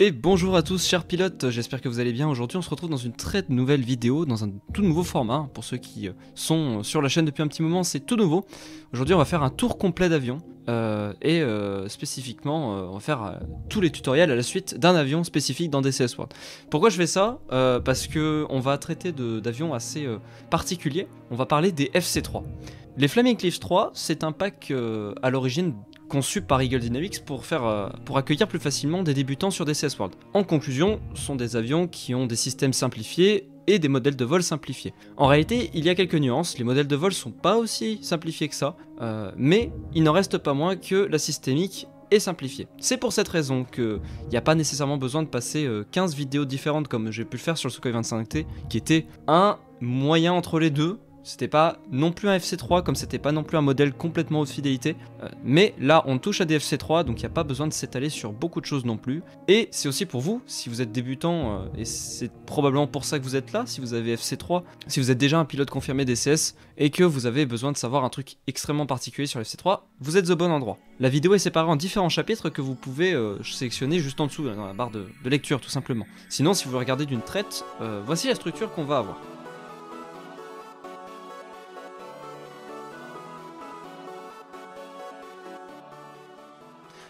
Et bonjour à tous chers pilotes, j'espère que vous allez bien. Aujourd'hui on se retrouve dans une très nouvelle vidéo, dans un tout nouveau format. Hein, pour ceux qui euh, sont sur la chaîne depuis un petit moment, c'est tout nouveau. Aujourd'hui on va faire un tour complet d'avion. Euh, et euh, spécifiquement on va faire tous les tutoriels à la suite d'un avion spécifique dans DCS World. Pourquoi je fais ça Parce que on va traiter d'avions assez particuliers. On va parler des FC3. Les Flaming Cliffs 3, c'est un pack à l'origine conçu par Eagle Dynamics pour, faire, euh, pour accueillir plus facilement des débutants sur DCS World. En conclusion, ce sont des avions qui ont des systèmes simplifiés et des modèles de vol simplifiés. En réalité, il y a quelques nuances, les modèles de vol sont pas aussi simplifiés que ça, euh, mais il n'en reste pas moins que la systémique est simplifiée. C'est pour cette raison qu'il n'y a pas nécessairement besoin de passer 15 euh, vidéos différentes comme j'ai pu le faire sur le Sukhoi 25T, qui était un moyen entre les deux, c'était pas non plus un FC3 comme c'était pas non plus un modèle complètement haute fidélité. Euh, mais là, on touche à des FC3, donc il n'y a pas besoin de s'étaler sur beaucoup de choses non plus. Et c'est aussi pour vous, si vous êtes débutant, euh, et c'est probablement pour ça que vous êtes là, si vous avez FC3, si vous êtes déjà un pilote confirmé DCS et que vous avez besoin de savoir un truc extrêmement particulier sur FC3, vous êtes au bon endroit. La vidéo est séparée en différents chapitres que vous pouvez euh, sélectionner juste en dessous, dans la barre de, lecture tout simplement. Sinon, si vous regardez d'une traite, voici la structure qu'on va avoir.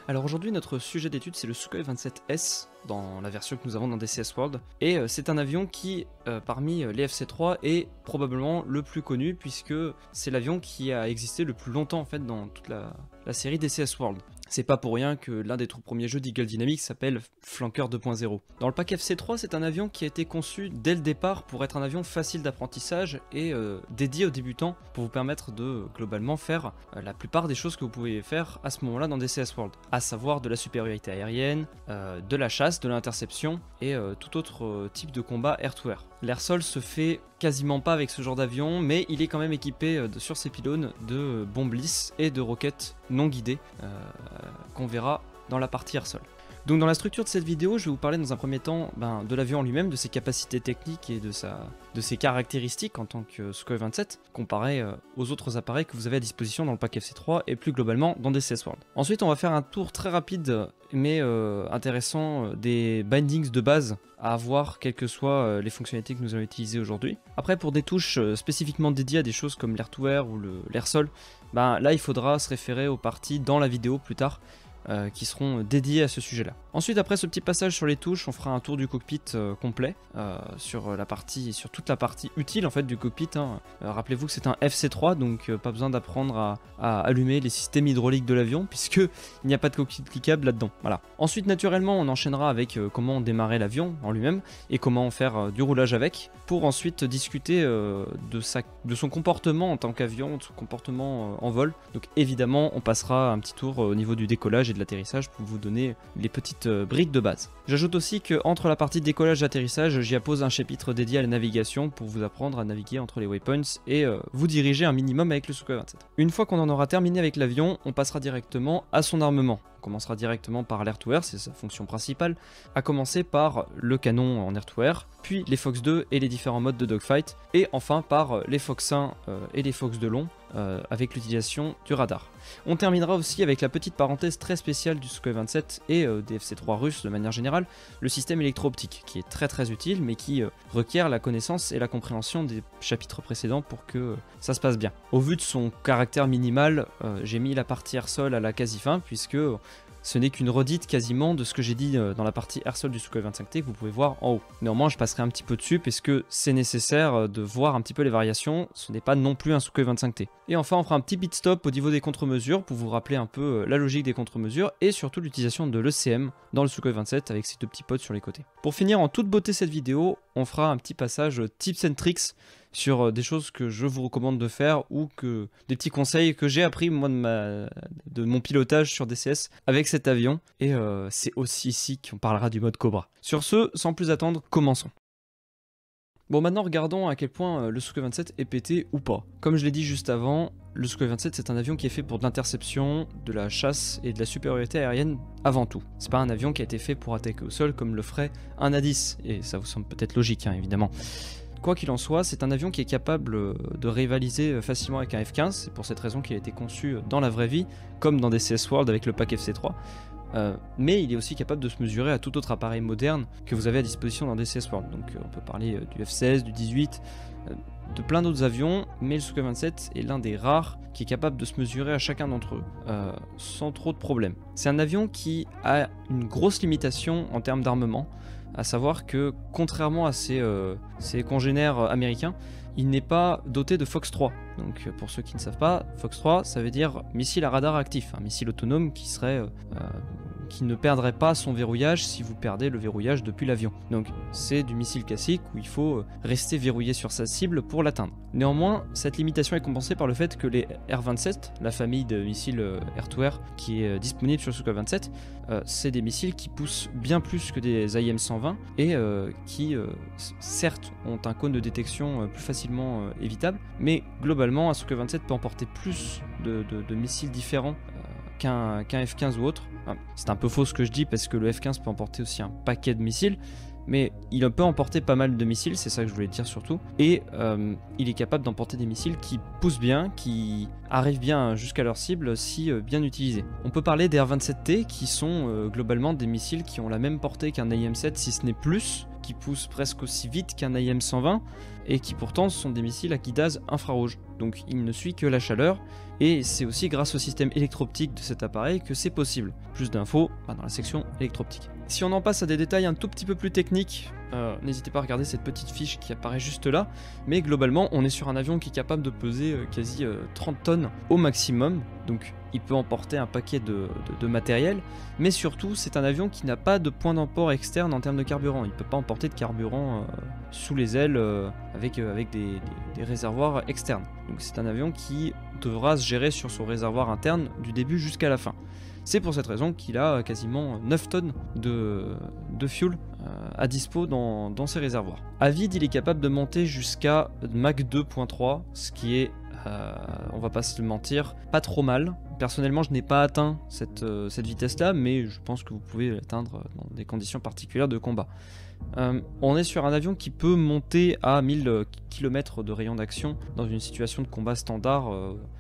Alors aujourd'hui, notre sujet d'étude, c'est le Sukhoi 27S, dans la version que nous avons dans DCS World. Et euh, c'est un avion qui, euh, parmi euh, les FC-3, est probablement le plus connu, puisque c'est l'avion qui a existé le plus longtemps, en fait, dans toute la, la série DCS World. C'est pas pour rien que l'un des tout premiers jeux d'Eagle Dynamics s'appelle Flanker 2.0. Dans le pack FC3, c'est un avion qui a été conçu dès le départ pour être un avion facile d'apprentissage et euh, dédié aux débutants pour vous permettre de globalement faire euh, la plupart des choses que vous pouvez faire à ce moment-là dans DCS World, à savoir de la supériorité aérienne, euh, de la chasse, de l'interception et tout autre type de combat air-to-air. air to air L'air-sol se fait quasiment pas avec ce genre d'avion, mais il est quand même équipé euh, sur ses pylônes de euh, bombes lisses et de roquettes non guidées euh, qu'on verra dans la partie air-sol. Donc dans la structure de cette vidéo, je vais vous parler dans un premier temps ben, de l'avion en lui-même, de ses capacités techniques et de, sa, ses caractéristiques en tant que Sky 27, comparé euh, aux autres appareils que vous avez à disposition dans le pack FC3 et plus globalement dans DCS World. Ensuite, on va faire un tour très rapide mais euh, intéressant euh, des bindings de base à avoir, quelles que soient les fonctionnalités que nous allons utiliser aujourd'hui. Après, pour des touches spécifiquement dédiées à des choses comme l'air to air ou l'air sol, ben, là il faudra se référer aux parties dans la vidéo plus tard euh, qui seront dédiés à ce sujet-là. Ensuite, après ce petit passage sur les touches, on fera un tour du cockpit euh, complet euh, sur la partie, sur toute la partie utile en fait du cockpit. Hein. Rappelez-vous que c'est un FC3, donc pas besoin d'apprendre à, allumer les systèmes hydrauliques de l'avion puisque il n'y a pas de cockpit cliquable là-dedans. Voilà. Ensuite, naturellement, on enchaînera avec comment démarrer l'avion en lui-même et comment faire du roulage avec, pour ensuite discuter de sa, de son comportement en tant qu'avion, de son comportement en vol. Donc évidemment, on passera un petit tour au niveau du décollage et de l'atterrissage pour vous donner les petites euh, briques de base. J'ajoute aussi que entre la partie décollage et atterrissage, j'y appose un chapitre dédié à la navigation pour vous apprendre à naviguer entre les waypoints et euh, vous diriger un minimum avec le Sukhoi 27. Une fois qu'on en aura terminé avec l'avion, on passera directement à son armement commencera directement par l'air to air, c'est sa fonction principale, à commencer par le canon en air to air, puis les Fox 2 et les différents modes de dogfight, et enfin par les Fox 1 euh, et les Fox de long, euh, avec l'utilisation du radar. On terminera aussi avec la petite parenthèse très spéciale du Sukhoi 27 et euh, des FC-3 russes de manière générale, le système électro-optique, qui est très très utile mais qui requiert la connaissance et la compréhension des chapitres précédents pour que ça se passe bien. Au vu de son caractère minimal, j'ai mis la partie air-sol à la quasi fin puisque ce n'est qu'une redite quasiment de ce que j'ai dit euh, dans la partie air du Sukhoi 25T que vous pouvez voir en haut. Néanmoins, je passerai un petit peu dessus parce que c'est nécessaire euh, de voir un petit peu les variations. Ce n'est pas non plus un Sukhoi 25T. Et enfin, on fera un petit pit stop au niveau des contre-mesures pour vous rappeler un peu euh, la logique des contre-mesures et surtout l'utilisation de l'ECM dans le Sukhoi 27 avec ses deux petits potes sur les côtés. Pour finir en toute beauté cette vidéo, on fera un petit passage tips and tricks sur euh, des choses que je vous recommande de faire ou que des petits conseils que j'ai appris moi de, de mon pilotage sur DCS avec cet avion. Et euh, c'est aussi ici qu'on parlera du mode Cobra. Sur ce, sans plus attendre, commençons. Bon, maintenant regardons à quel point euh, le Sukhoi-27 est pété ou pas. Comme je l'ai dit juste avant, le Sukhoi-27 c'est un avion qui est fait pour de l'interception, de la chasse et de la supériorité aérienne avant tout. C'est pas un avion qui a été fait pour attaquer au sol comme le ferait un A-10, et ça vous semble peut-être logique hein, évidemment. Quoi qu'il en soit, c'est un avion qui est capable euh, de rivaliser euh, facilement avec un F-15, c'est pour cette raison qu'il a été conçu dans la vraie vie, comme dans des CS World avec le pack FC-3, euh, mais il est aussi capable de se mesurer à tout autre appareil moderne que vous avez à disposition dans DCS World. Donc euh, on peut parler euh, du F-16, du 18, de plein d'autres avions, mais le Sukhoi-27 est l'un des rares qui est capable de se mesurer à chacun d'entre eux sans trop de problèmes. C'est un avion qui a une grosse limitation en termes d'armement, à savoir que contrairement à ses, ses congénères américains, il n'est pas doté de Fox 3. Donc euh, pour ceux qui ne savent pas, Fox 3, ça veut dire missile à radar actif, un missile autonome qui serait euh, euh, qui ne perdrait pas son verrouillage si vous perdez le verrouillage depuis l'avion. Donc c'est du missile classique où il faut euh, rester verrouillé sur sa cible pour l'atteindre. Néanmoins, cette limitation est compensée par le fait que les R-27, la famille de missiles air-to-air euh, qui est euh, disponible sur Sukhoi-27, c'est des missiles qui poussent bien plus que des im 120 et qui certes ont un cône de détection plus facilement évitable, mais globalement un Sukhoi-27 peut emporter plus de missiles différents qu'un F-15 ou autre. c'est un peu faux ce que je dis parce que le F-15 peut emporter aussi un paquet de missiles, mais il peut emporter pas mal de missiles, c'est ça que je voulais dire surtout. Et euh, il est capable d'emporter des missiles qui poussent bien, qui arrivent bien jusqu'à leur cible si euh, bien utilisés. On peut parler des R-27T qui sont euh, globalement des missiles qui ont la même portée qu'un AIM-7 si ce n'est plus, qui poussent presque aussi vite qu'un AIM-120 et qui pourtant sont des missiles à guidage infrarouge. Donc il ne suit que la chaleur et c'est aussi grâce au système électro-optique de cet appareil que c'est possible. Plus d'infos bah, dans la section électro-optique. Si on en passe à des détails un tout petit peu plus techniques, euh, n'hésitez pas à regarder cette petite fiche qui apparaît juste là, mais globalement on est sur un avion qui est capable de peser euh, quasi 30 euh, tonnes au maximum, donc il peut emporter un paquet de, matériel, mais surtout c'est un avion qui n'a pas de point d'emport externe en termes de carburant. Il ne peut pas emporter de carburant euh, sous les ailes euh, avec, euh, avec des, réservoirs externes. Donc c'est un avion qui devra se gérer sur son réservoir interne du début jusqu'à la fin. C'est pour cette raison qu'il a quasiment 9 tonnes de, de fuel à dispo dans, dans ses réservoirs. vide il est capable de monter jusqu'à Mach 2.3, ce qui est euh, on va pas se mentir, pas trop mal. Personnellement, je n'ai pas atteint euh, cette, vitesse-là, mais je pense que vous pouvez l'atteindre dans des conditions particulières de combat. Euh, on est sur un avion qui peut monter à 1000 km de rayon d'action dans une situation de combat standard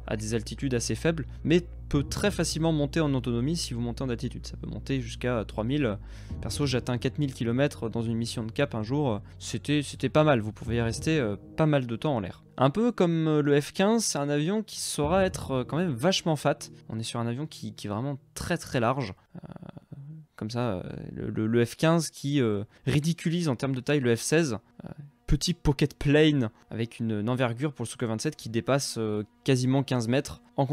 à des altitudes assez faibles, mais peut très facilement monter en autonomie si vous montez en altitude. Ça peut monter jusqu'à 3000. Perso, j'atteins 4000 km dans une mission de cap un jour. C'était pas mal, vous pouvez y rester pas mal de temps en l'air. Un peu comme euh, le F-15, c'est un avion qui saura être euh, quand même vachement fat. On est sur un avion qui, est vraiment très très large. Euh, comme ça, le, F-15 qui ridiculise en termes de taille le F-16 petit pocket plane avec une, envergure pour le Suka 27 qui dépasse euh, quasiment 15 mètres. En,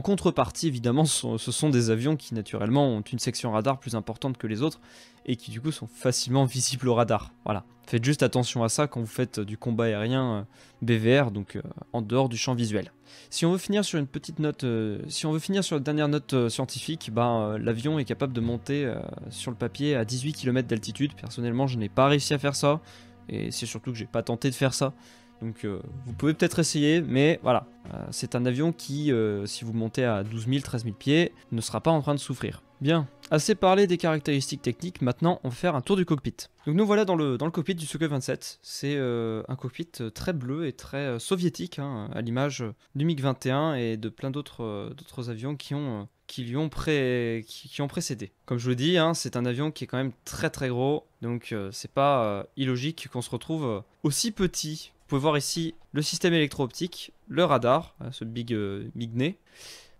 contrepartie, évidemment, ce, sont des avions qui naturellement ont une section radar plus importante que les autres et qui du coup sont facilement visibles au radar. Voilà. Faites juste attention à ça quand vous faites du combat aérien euh, BVR, donc euh, en dehors du champ visuel. Si on veut finir sur une petite note, si on veut finir sur la dernière note scientifique, ben, l'avion est capable de monter sur le papier à 18 km d'altitude. Personnellement, je n'ai pas réussi à faire ça. Et c'est surtout que j'ai pas tenté de faire ça. Donc euh, vous pouvez peut-être essayer, mais voilà, euh, c'est un avion qui, euh, si vous montez à 12 000, 13 000 pieds, ne sera pas en train de souffrir. Bien, assez parlé des caractéristiques techniques, maintenant on va faire un tour du cockpit. Donc nous voilà dans le, dans le cockpit du Sukhoi 27, c'est un cockpit très bleu et très soviétique, hein, à l'image du MiG-21 et de plein d'autres avions qui ont qui lui ont, qui, ont précédé. Comme je vous le dis, hein, c'est un avion qui est quand même très très gros, donc euh, c'est pas euh, illogique qu'on se retrouve euh, aussi petit. Vous pouvez voir ici le système électro-optique, le radar, ce big, big nez,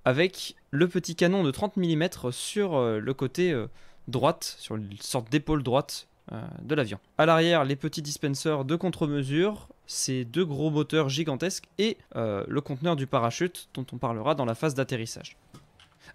avec le petit canon de 30 mm sur le côté droite, sur une sorte d'épaule droite de l'avion. À l'arrière, les petits dispensers de contre-mesure, ces deux gros moteurs gigantesques et le conteneur du parachute dont on parlera dans la phase d'atterrissage.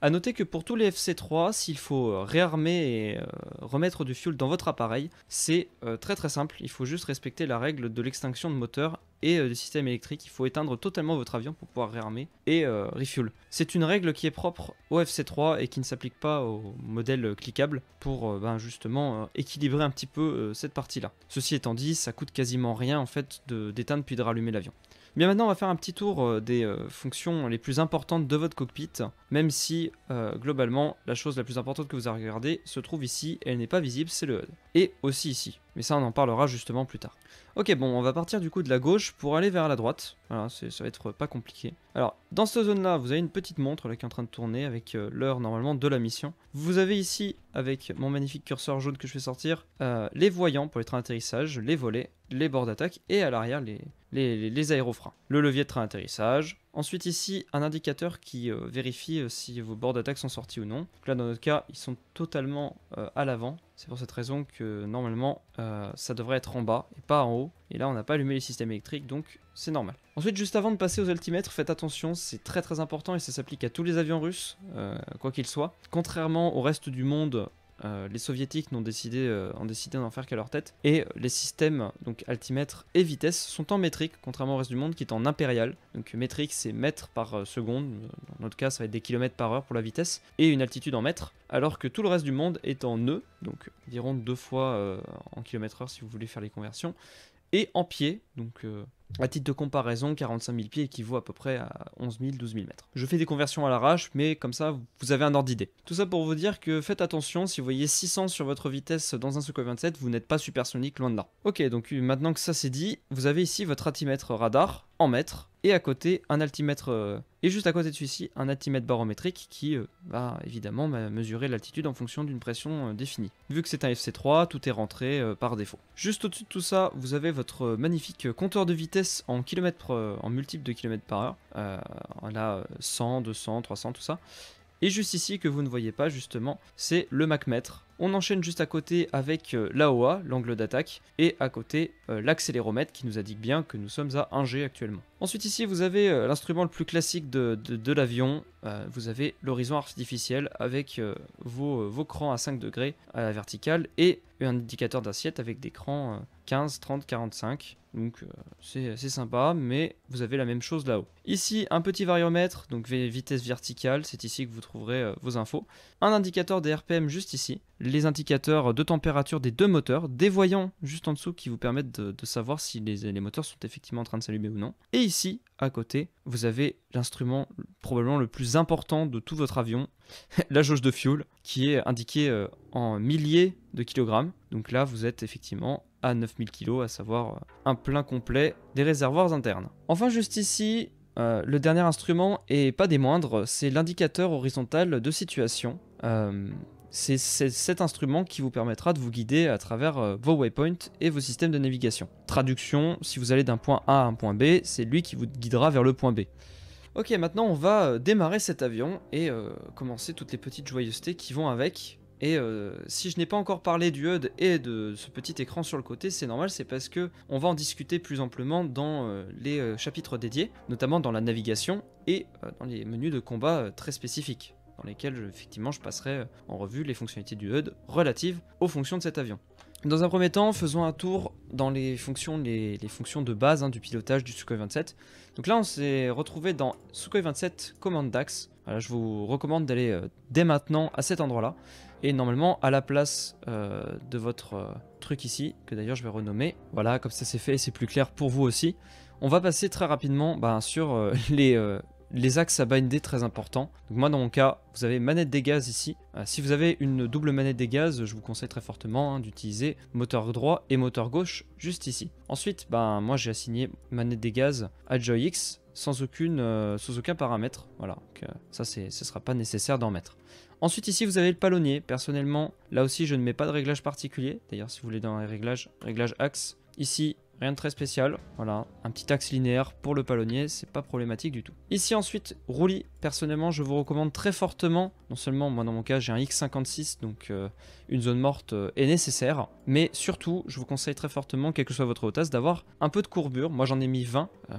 A noter que pour tous les FC3, s'il faut réarmer et euh, remettre du fuel dans votre appareil, c'est euh, très très simple. Il faut juste respecter la règle de l'extinction de moteur et des euh, du système électrique. Il faut éteindre totalement votre avion pour pouvoir réarmer et refuel. C'est une règle qui est propre au FC3 et qui ne s'applique pas au modèle cliquable pour ben, justement équilibrer un petit peu cette partie-là. Ceci étant dit, ça coûte quasiment rien en fait d'éteindre puis de rallumer l'avion. Eh bien maintenant, on va faire un petit tour euh, des euh, fonctions les plus importantes de votre cockpit, même si euh, globalement, la chose la plus importante que vous avez regardé se trouve ici, elle n'est pas visible, c'est le HUD. Et aussi ici, mais ça on en parlera justement plus tard. Ok, bon, on va partir du coup de la gauche pour aller vers la droite. Voilà, ça va être pas compliqué. Alors, dans cette zone-là, vous avez une petite montre là qui est en train de tourner avec l'heure normalement de la mission. Vous avez ici, avec mon magnifique curseur jaune que je fais sortir, les voyants pour les trains d'atterrissage, les volets, les bords d'attaque et à l'arrière les, les, aérofreins. Le levier de train d'atterrissage, Ensuite ici, un indicateur qui euh, vérifie euh, si vos bords d'attaque sont sortis ou non. là, dans notre cas, ils sont totalement euh, à l'avant. C'est pour cette raison que normalement, ça devrait être en bas et pas en haut. Et là, on n'a pas allumé les systèmes électriques, donc c'est normal. Ensuite, juste avant de passer aux altimètres, faites attention, c'est très très important et ça s'applique à tous les avions russes, quoi qu'ils soient. Contrairement au reste du monde euh, les soviétiques n'ont décidé, euh, ont décidé d'en faire qu'à leur tête. Et les systèmes, donc altimètre et vitesse, sont en métrique, contrairement au reste du monde qui est en impérial. Donc métrique, c'est mètre par euh, seconde. Dans notre cas, ça va être des kilomètres par heure pour la vitesse. Et une altitude en mètres. Alors que tout le reste du monde est en nœud, donc environ deux fois en kilomètres heure si vous voulez faire les conversions. Et en pied, donc à titre de comparaison, 45 000 pieds équivaut à peu près à 11 000, 12 000 mètres. Je fais des conversions à l'arrache, mais comme ça, vous avez un ordre d'idée. Tout ça pour vous dire que faites attention, si vous voyez 600 sur votre vitesse dans un Sukhoi 27, vous n'êtes pas supersonique, loin de là. Ok, donc euh, maintenant que ça c'est dit, vous avez ici votre altimètre radar, en mètres, et à côté un altimètre, euh, et juste à côté de celui-ci, un altimètre barométrique qui euh, va évidemment bah, mesurer l'altitude en fonction d'une pression définie. Vu que c'est un FC3, tout est rentré par défaut. Juste au-dessus de tout ça, vous avez votre magnifique compteur de vitesse en kilomètres en multiples de kilomètres par heure, euh, là 100, 200, 300, tout ça. Et juste ici que vous ne voyez pas justement, c'est le macmètre. On enchaîne juste à côté avec euh, l'AOA, l'angle d'attaque, et à côté euh, l'accéléromètre qui nous indique bien que nous sommes à 1G actuellement. Ensuite ici vous avez euh, l'instrument le plus classique de, l'avion, vous avez l'horizon artificiel avec vos, vos, crans à 5 degrés à la verticale et un indicateur d'assiette avec des crans 15, 30, 45. Donc c'est sympa, mais vous avez la même chose là-haut. Ici, un petit variomètre, donc vitesse verticale, c'est ici que vous trouverez vos infos. Un indicateur des RPM juste ici, les indicateurs de température des deux moteurs, des voyants juste en dessous qui vous permettent de, savoir si les, moteurs sont effectivement en train de s'allumer ou non. Et ici, à côté, vous avez l'instrument probablement le plus important de tout votre avion, la jauge de fuel, qui est indiquée euh, en milliers de kilogrammes. Donc là, vous êtes effectivement à 9000 kg, à savoir euh, un plein complet des réservoirs internes. Enfin, juste ici, euh, le dernier instrument, et pas des moindres, c'est l'indicateur horizontal de situation. C'est cet instrument qui vous permettra de vous guider à travers euh, vos waypoints et vos systèmes de navigation. Traduction, si vous allez d'un point A à un point B, c'est lui qui vous guidera vers le point B. Ok, maintenant on va euh, démarrer cet avion et euh, commencer toutes les petites joyeusetés qui vont avec. Et si je n'ai pas encore parlé du HUD et de ce petit écran sur le côté, c'est normal, c'est parce que on va en discuter plus amplement dans les chapitres dédiés, notamment dans la navigation et dans les menus de combat très spécifiques lesquels effectivement je passerai euh, en revue les fonctionnalités du HUD relatives aux fonctions de cet avion. Dans un premier temps, faisons un tour dans les fonctions, les, fonctions de base hein, du pilotage du Sukhoi 27. Donc là, on s'est retrouvé dans Sukhoi 27 Command DAX. je vous recommande d'aller euh, dès maintenant à cet endroit-là. Et normalement, à la place euh, de votre truc ici, que d'ailleurs je vais renommer. Voilà, comme ça c'est fait et c'est plus clair pour vous aussi. On va passer très rapidement ben, sur les, les axes à binder très important Donc moi dans mon cas, vous avez manette des gaz ici. Euh, si vous avez une double manette des gaz, je vous conseille très fortement hein, d'utiliser moteur droit et moteur gauche juste ici. Ensuite, ben, moi j'ai assigné manette des gaz à x sans, aucune, euh, aucun paramètre. Voilà, donc euh, ça ce ne sera pas nécessaire d'en mettre. Ensuite ici vous avez le palonnier. Personnellement, là aussi je ne mets pas de réglage particulier. D'ailleurs si vous voulez dans les réglages, réglage axe, Ici, Rien de très spécial, voilà, un petit axe linéaire pour le palonnier, c'est pas problématique du tout. Ici ensuite, roulis, personnellement je vous recommande très fortement, non seulement moi dans mon cas j'ai un X56, donc euh, une zone morte euh, est nécessaire, mais surtout je vous conseille très fortement, quelle que soit votre hôtesse, d'avoir un peu de courbure, moi j'en ai mis 20, euh,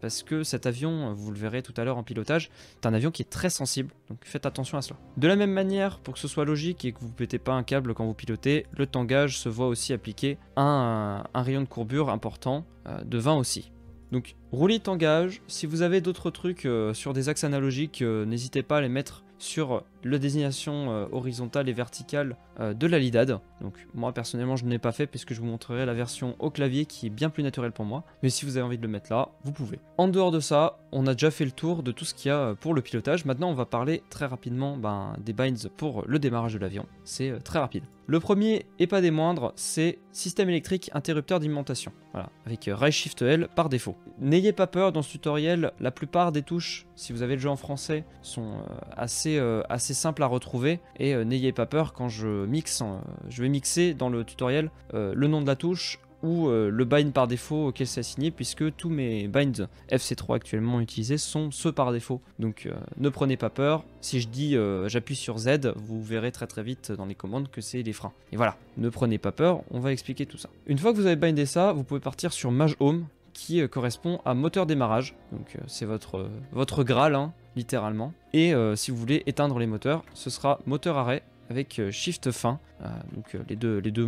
parce que cet avion, vous le verrez tout à l'heure en pilotage, c'est un avion qui est très sensible, donc faites attention à cela. De la même manière, pour que ce soit logique et que vous ne pétez pas un câble quand vous pilotez, le tangage se voit aussi appliquer un, rayon de courbure important, euh, de 20 aussi. Donc roulis t'engage, si vous avez d'autres trucs euh, sur des axes analogiques, euh, n'hésitez pas à les mettre sur la désignation horizontale et verticale euh, de la LIDAD. Donc moi personnellement je ne l'ai pas fait puisque je vous montrerai la version au clavier qui est bien plus naturelle pour moi. Mais si vous avez envie de le mettre là, vous pouvez. En dehors de ça, on a déjà fait le tour de tout ce qu'il y a euh, pour le pilotage. Maintenant on va parler très rapidement ben, des binds pour le démarrage de l'avion. C'est euh, très rapide. Le premier, et pas des moindres, c'est système électrique interrupteur d'alimentation. Voilà, avec right Shift L par défaut. N'ayez pas peur, dans ce tutoriel, la plupart des touches, si vous avez le jeu en français, sont assez, assez simples à retrouver. Et n'ayez pas peur quand je mix, hein. je vais mixer dans le tutoriel euh, le nom de la touche ou euh, le bind par défaut auquel c'est assigné puisque tous mes binds FC3 actuellement utilisés sont ceux par défaut. Donc euh, ne prenez pas peur, si je dis j'appuie sur Z, vous verrez très très vite dans les commandes que c'est les freins. Et voilà, ne prenez pas peur, on va expliquer tout ça. Une fois que vous avez bindé ça, vous pouvez partir sur Mage Home qui correspond à moteur démarrage, donc c'est votre, votre Graal hein, littéralement. Et si vous voulez éteindre les moteurs, ce sera moteur arrêt avec euh, Shift fin. Euh, donc euh, les, deux, les deux,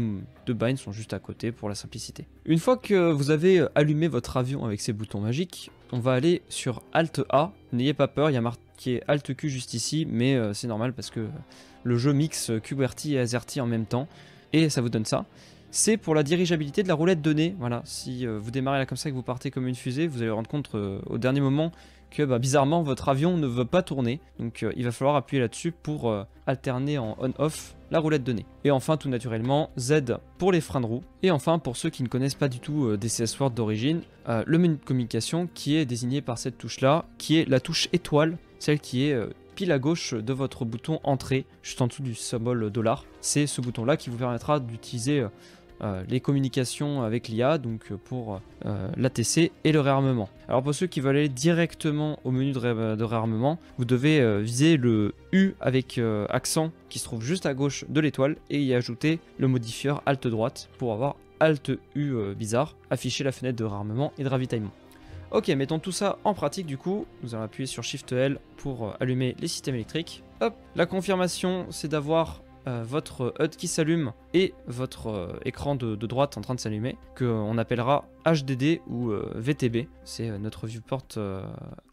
binds sont juste à côté pour la simplicité. Une fois que vous avez allumé votre avion avec ces boutons magiques, on va aller sur Alt A. N'ayez pas peur, il y a marqué Alt Q juste ici, mais c'est normal parce que le jeu mixe QWERTY et AZERTY en même temps, et ça vous donne ça. C'est pour la dirigeabilité de la roulette donnée. Voilà, si vous démarrez là comme ça et que vous partez comme une fusée, vous allez vous rendre compte au dernier moment que bah, bizarrement votre avion ne veut pas tourner. Donc euh, il va falloir appuyer là-dessus pour euh, alterner en on-off la roulette de nez. Et enfin tout naturellement Z pour les freins de roue. Et enfin pour ceux qui ne connaissent pas du tout euh, des DCS d'origine, le menu de communication qui est désigné par cette touche là, qui est la touche étoile, celle qui est pile à gauche de votre bouton entrée, juste en dessous du symbole dollar. C'est ce bouton là qui vous permettra d'utiliser euh, les communications avec l'IA, donc euh, pour euh, l'ATC et le réarmement. Alors pour ceux qui veulent aller directement au menu de, réarmement, vous devez viser le U avec accent qui se trouve juste à gauche de l'étoile et y ajouter le modifieur Alt droite pour avoir Alt U bizarre, afficher la fenêtre de réarmement et de ravitaillement. Ok, mettons tout ça en pratique du coup. Nous allons appuyer sur Shift L pour allumer les systèmes électriques. Hop, la confirmation, c'est d'avoir euh, votre HUD qui s'allume et votre euh, écran de, droite en train de s'allumer, qu'on euh, appellera HDD ou VTB. C'est notre viewport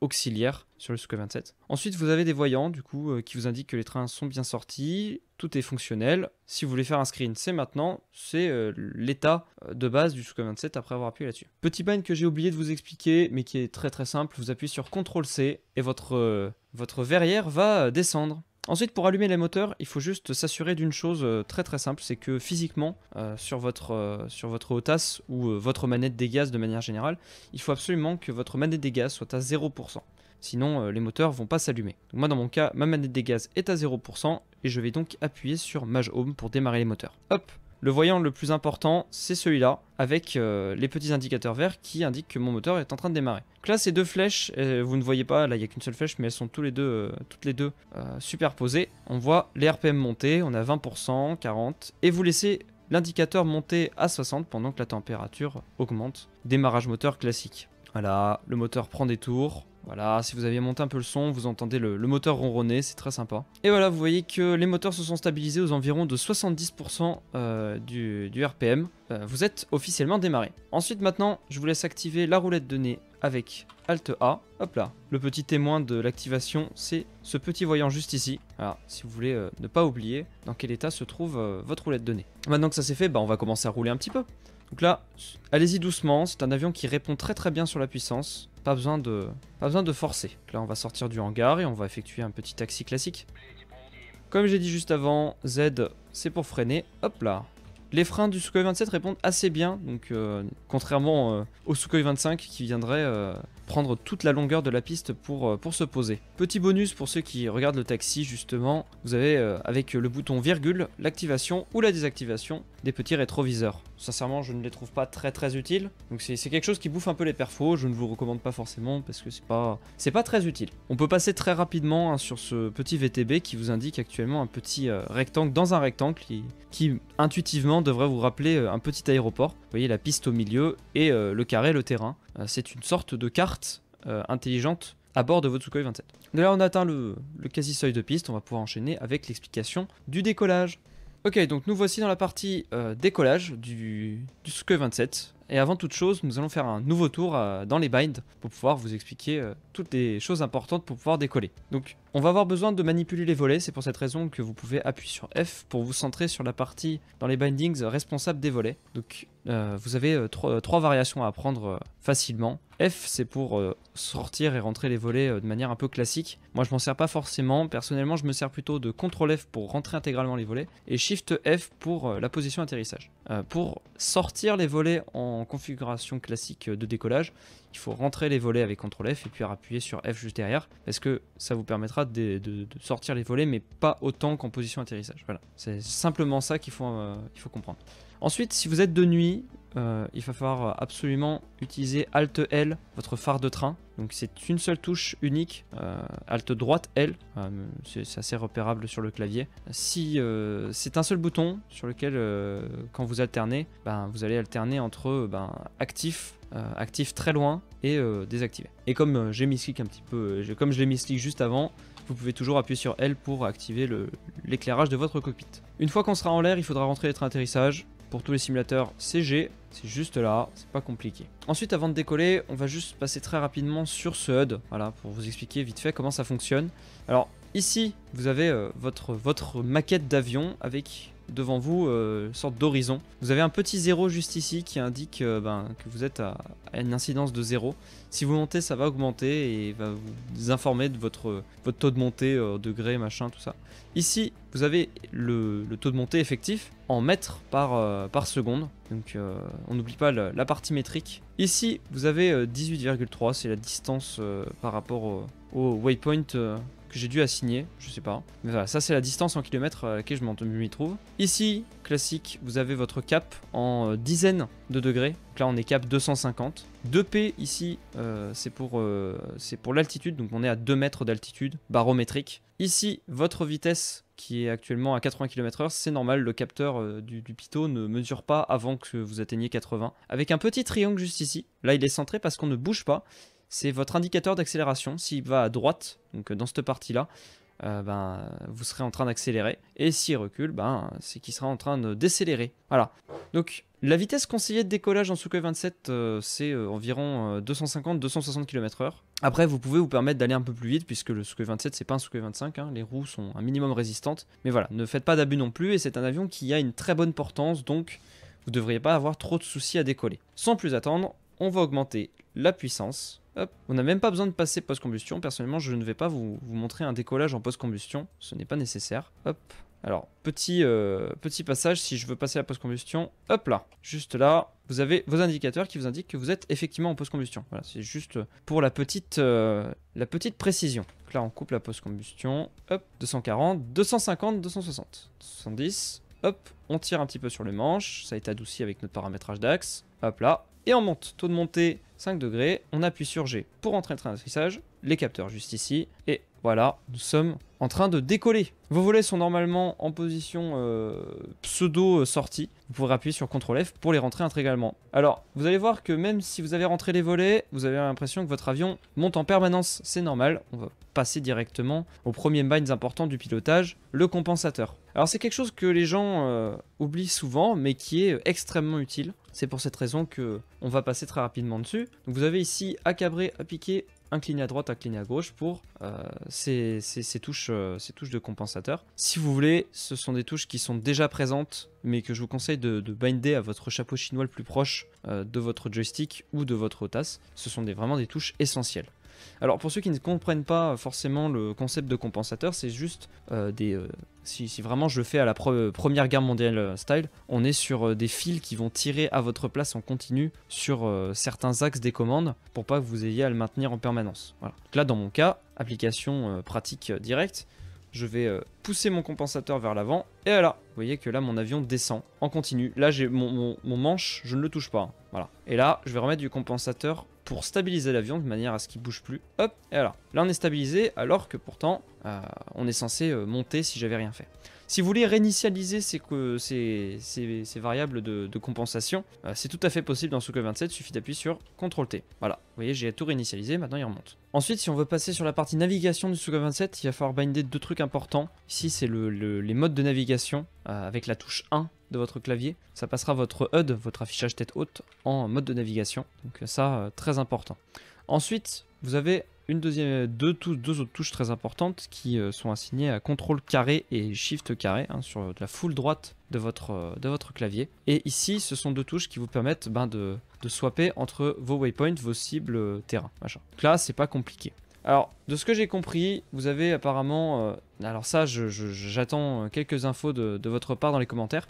auxiliaire sur le Sukhoi 27. Ensuite, vous avez des voyants du coup qui vous indiquent que les trains sont bien sortis, tout est fonctionnel. Si vous voulez faire un screen, c'est maintenant, c'est l'état de base du Sukhoi 27 après avoir appuyé là-dessus. Petit bind que j'ai oublié de vous expliquer, mais qui est très très simple, vous appuyez sur CTRL-C et votre, votre verrière va descendre. Ensuite, pour allumer les moteurs, il faut juste s'assurer d'une chose euh, très très simple, c'est que physiquement, euh, sur, votre, euh, sur votre OTAS ou votre manette des gaz de manière générale, il faut absolument que votre manette des gaz soit à 0%. Sinon, les moteurs vont pas s'allumer. Moi, dans mon cas, ma manette des gaz est à 0% et je vais donc appuyer sur Maj Home pour démarrer les moteurs. Hop le voyant le plus important, c'est celui-là, avec euh, les petits indicateurs verts qui indiquent que mon moteur est en train de démarrer. Donc là, ces deux flèches, euh, vous ne voyez pas, là, il n'y a qu'une seule flèche, mais elles sont euh, toutes les deux superposées. On voit les RPM monter, on a 20%, 40, et vous laissez l'indicateur monter à 60 pendant que la température augmente. Démarrage moteur classique. Voilà, le moteur prend des tours, voilà, si vous aviez monté un peu le son, vous entendez le, moteur ronronner, c'est très sympa. Et voilà, vous voyez que les moteurs se sont stabilisés aux environs de 70% euh, du, RPM. Euh, vous êtes officiellement démarré. Ensuite, maintenant, je vous laisse activer la roulette de nez avec Alt A. Hop là, le petit témoin de l'activation, c'est ce petit voyant juste ici. Alors, si vous voulez euh, ne pas oublier dans quel état se trouve votre roulette de nez. Maintenant que ça c'est fait, bah, on va commencer à rouler un petit peu. Donc là, allez-y doucement, c'est un avion qui répond très très bien sur la puissance. Pas besoin de, pas besoin de forcer. là, on va sortir du hangar et on va effectuer un petit taxi classique. Comme j'ai dit juste avant, Z, c'est pour freiner. Hop là les freins du Sukhoi 27 répondent assez bien, donc euh, contrairement euh, au Sukhoi 25 qui viendrait euh, prendre toute la longueur de la piste pour, pour se poser. Petit bonus pour ceux qui regardent le taxi justement, vous avez euh, avec le bouton virgule l'activation ou la désactivation des petits rétroviseurs. Sincèrement je ne les trouve pas très très utiles, donc c'est quelque chose qui bouffe un peu les perfos, je ne vous recommande pas forcément parce que c'est pas, pas très utile. On peut passer très rapidement hein, sur ce petit VTB qui vous indique actuellement un petit euh, rectangle dans un rectangle qui, intuitivement devrait vous rappeler euh, un petit aéroport. Vous voyez la piste au milieu et le carré, le terrain. c'est une sorte de carte intelligente à bord de votre Sukhoi 27. De là, on atteint le, quasi-seuil de piste, on va pouvoir enchaîner avec l'explication du décollage. Ok, donc nous voici dans la partie euh, décollage du, du Sukhoi 27. Et avant toute chose, nous allons faire un nouveau tour euh, dans les binds pour pouvoir vous expliquer euh, toutes les choses importantes pour pouvoir décoller. Donc on va avoir besoin de manipuler les volets, c'est pour cette raison que vous pouvez appuyer sur F pour vous centrer sur la partie dans les bindings responsable des volets. Donc euh, vous avez euh, euh, trois, variations à apprendre facilement. F c'est pour sortir et rentrer les volets de manière un peu classique. Moi je m'en sers pas forcément, personnellement je me sers plutôt de CTRL F pour rentrer intégralement les volets et SHIFT F pour la position atterrissage. pour sortir les volets en configuration classique de décollage, il faut rentrer les volets avec CTRL F et puis appuyer sur F juste derrière parce que ça vous permettra de, sortir les volets mais pas autant qu'en position atterrissage. Voilà, c'est simplement ça qu'il faut, euh, faut comprendre. Ensuite, si vous êtes de nuit, euh, il va falloir absolument utiliser Alt L, votre phare de train. Donc c'est une seule touche unique, euh, Alt droite L, c'est assez repérable sur le clavier. Si c'est un seul bouton sur lequel quand vous alternez, ben, vous allez alterner entre ben, actif euh, actif très loin et euh, désactivé. Et comme euh, j'ai slick un petit peu, comme je l'ai slick juste avant, vous pouvez toujours appuyer sur L pour activer l'éclairage de votre cockpit. Une fois qu'on sera en l'air, il faudra rentrer les trains d'atterrissage. Pour tous les simulateurs CG, c'est juste là, c'est pas compliqué. Ensuite, avant de décoller, on va juste passer très rapidement sur ce HUD, voilà, pour vous expliquer vite fait comment ça fonctionne. Alors, ici, vous avez votre maquette d'avion avec devant vous, euh, une sorte d'horizon. Vous avez un petit zéro juste ici qui indique euh, ben, que vous êtes à, une incidence de zéro. Si vous montez, ça va augmenter et va vous informer de votre, taux de montée, euh, degré, machin, tout ça. Ici, vous avez le, taux de montée effectif en mètres par, seconde. Donc on n'oublie pas la, partie métrique. Ici, vous avez 18,3, c'est la distance par rapport au waypoint j'ai dû assigner, je sais pas. Mais voilà, ça c'est la distance en kilomètres euh, à laquelle je m'y trouve. Ici, classique, vous avez votre cap en euh, dizaines de degrés. là on est cap 250. 2P ici, euh, c'est pour, pour l'altitude, donc on est à 2 mètres d'altitude, barométrique. Ici, votre vitesse qui est actuellement à 80 km/h, c'est normal, le capteur du, du, pitot ne mesure pas avant que vous atteigniez 80. Avec un petit triangle juste ici, là il est centré parce qu'on ne bouge pas, c'est votre indicateur d'accélération. S'il va à droite, donc euh, dans cette partie-là, euh, ben, vous serez en train d'accélérer. Et s'il recule, ben, c'est qu'il sera en train de décélérer. Voilà. Donc, la vitesse conseillée de décollage en Sukhoi 27, euh, c'est environ 250-260 km/h. Après, vous pouvez vous permettre d'aller un peu plus vite, puisque le Sukhoi 27, c'est pas un Sukhoi 25. Hein. les roues sont un minimum résistantes. Mais voilà, ne faites pas d'abus non plus. Et c'est un avion qui a une très bonne portance, donc vous ne devriez pas avoir trop de soucis à décoller. Sans plus attendre, on va augmenter la puissance on n'a même pas besoin de passer post-combustion. Personnellement, je ne vais pas vous, montrer un décollage en post-combustion. Ce n'est pas nécessaire. Hop. Alors, petit, euh, petit passage, si je veux passer à la post-combustion, hop là, juste là, vous avez vos indicateurs qui vous indiquent que vous êtes effectivement en post-combustion. Voilà, c'est juste pour la petite, euh, la petite précision. là, on coupe la post-combustion, hop, 240, 250, 260, 270, hop, on tire un petit peu sur le manche, ça est adouci avec notre paramétrage d'axe, hop là, et on monte. Taux de montée 5 degrés, on appuie sur G pour entrer le train les capteurs juste ici, et voilà, nous sommes en train de décoller. Vos volets sont normalement en position euh, pseudo euh, sortie. Vous pourrez appuyer sur CTRL F pour les rentrer intégralement. Alors, vous allez voir que même si vous avez rentré les volets, vous avez l'impression que votre avion monte en permanence. C'est normal, on va passer directement au premier bind important du pilotage, le compensateur. Alors c'est quelque chose que les gens euh, oublient souvent, mais qui est extrêmement utile. C'est pour cette raison que on va passer très rapidement dessus. vous avez ici à cabrer, à piquer, incliné à droite, incliné à gauche pour euh, ces, touches, euh, ces touches de compensateur. Si vous voulez, ce sont des touches qui sont déjà présentes, mais que je vous conseille de, binder à votre chapeau chinois le plus proche euh, de votre joystick ou de votre tasse. Ce sont vraiment des touches essentielles. Alors pour ceux qui ne comprennent pas forcément le concept de compensateur, c'est juste euh, des... Euh, si, vraiment je le fais à la Première Guerre mondiale euh, style, on est sur des fils qui vont tirer à votre place en continu sur certains axes des commandes pour pas que vous ayez à le maintenir en permanence. Voilà. Donc là dans mon cas, application pratique directe, je vais pousser mon compensateur vers l'avant, et voilà, vous voyez que là mon avion descend en continu. Là j'ai mon, manche, je ne le touche pas, hein. voilà. Et là, je vais remettre du compensateur pour stabiliser l'avion de manière à ce qu'il bouge plus. Hop, et voilà. Là, on est stabilisé, alors que pourtant, euh, on est censé euh, monter si j'avais rien fait. Si vous voulez réinitialiser ces, variables de, compensation, euh, c'est tout à fait possible dans que 27, il suffit d'appuyer sur CTRL-T. Voilà, vous voyez, j'ai tout réinitialisé, maintenant il remonte. Ensuite, si on veut passer sur la partie navigation du Souke 27, il va falloir binder deux trucs importants. Ici, c'est le, les modes de navigation avec la touche 1 de votre clavier, ça passera votre HUD, votre affichage tête haute, en mode de navigation. Donc euh, ça, euh, très important. Ensuite, vous avez une deuxième, euh, deux, autres touches très importantes qui sont assignées à CTRL carré et SHIFT carré hein, sur la foule droite de votre, de votre clavier. Et ici, ce sont deux touches qui vous permettent ben, de, de swapper entre vos waypoints, vos cibles, terrain, machin. Donc là, c'est pas compliqué. Alors, de ce que j'ai compris, vous avez apparemment... Euh, alors ça, j'attends euh, quelques infos de, votre part dans les commentaires.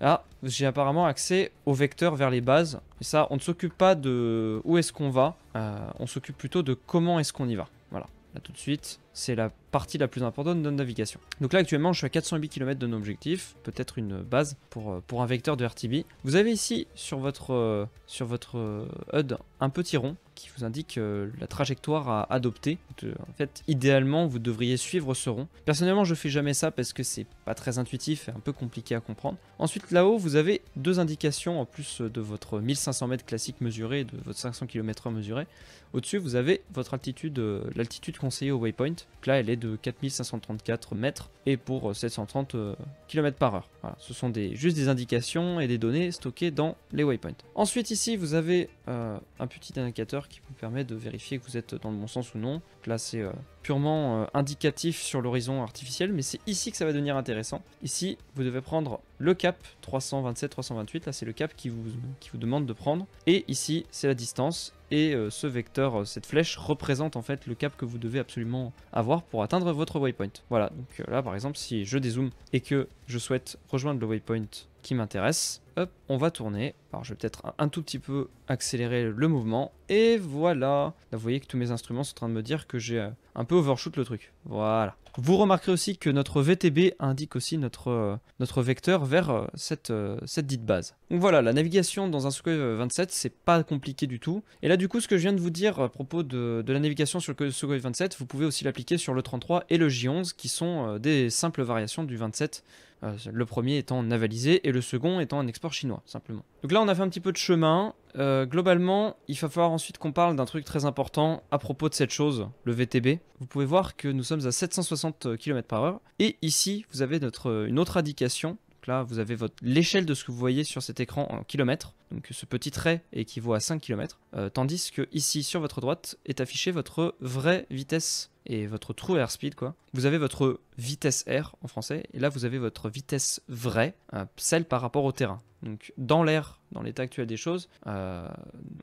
Ah, j'ai apparemment accès au vecteur vers les bases. Et ça, on ne s'occupe pas de où est-ce qu'on va. Euh, on s'occupe plutôt de comment est-ce qu'on y va. Voilà, là tout de suite. C'est la partie la plus importante de notre navigation. Donc là actuellement je suis à 408 km de mon objectif, peut-être une base pour, euh, pour un vecteur de RTB. Vous avez ici sur votre, euh, sur votre euh, HUD un petit rond qui vous indique la trajectoire à adopter. en fait idéalement vous devriez suivre ce rond. Personnellement je fais jamais ça parce que c'est pas très intuitif et un peu compliqué à comprendre. Ensuite là-haut vous avez deux indications en plus de votre 1500 mètres classique mesuré et de votre 500 km mesuré. Au-dessus vous avez votre altitude, l'altitude conseillée au waypoint là, elle est de 4534 mètres et pour 730 euh, euh, km par heure. Voilà, ce sont juste des indications et des données stockées dans les waypoints. Ensuite, ici, vous avez euh, un petit indicateur qui vous permet de vérifier que vous êtes dans le bon sens ou non. Là, c'est euh, purement euh, indicatif sur l'horizon artificiel, mais c'est ici que ça va devenir intéressant. Ici, vous devez prendre le cap 327-328, là c'est le cap qui vous, qui vous demande de prendre, et ici c'est la distance, et euh, ce vecteur, cette flèche représente en fait le cap que vous devez absolument avoir pour atteindre votre waypoint. Voilà, donc là par exemple si je dézoome et que je souhaite rejoindre le waypoint qui m'intéresse, on va tourner. Alors je vais peut-être un, tout petit peu accélérer le mouvement. Et voilà. Là, vous voyez que tous mes instruments sont en train de me dire que j'ai euh, un peu overshoot le truc. Voilà. Vous remarquerez aussi que notre VTB indique aussi notre, euh, notre vecteur vers euh, cette, cette dite base. Donc voilà, la navigation dans un Sukhoi 27, c'est pas compliqué du tout. Et là, du coup, ce que je viens de vous dire à propos de, la navigation sur le Sukhoi 27, vous pouvez aussi l'appliquer sur le 33 et le J11, qui sont des simples variations du 27. le premier étant navalisé et le second étant un chinois, simplement. Donc là, on a fait un petit peu de chemin. Euh, globalement, il va falloir ensuite qu'on parle d'un truc très important à propos de cette chose, le VTB. Vous pouvez voir que nous sommes à 760 km par heure. Et ici, vous avez notre, une autre indication. Donc là, vous avez l'échelle de ce que vous voyez sur cet écran en kilomètres donc ce petit trait équivaut à 5 km, euh, tandis que ici sur votre droite est affiché votre vraie vitesse et votre true airspeed quoi. Vous avez votre vitesse air en français et là vous avez votre vitesse vraie, euh, celle par rapport au terrain. Donc dans l'air, dans l'état actuel des choses, euh,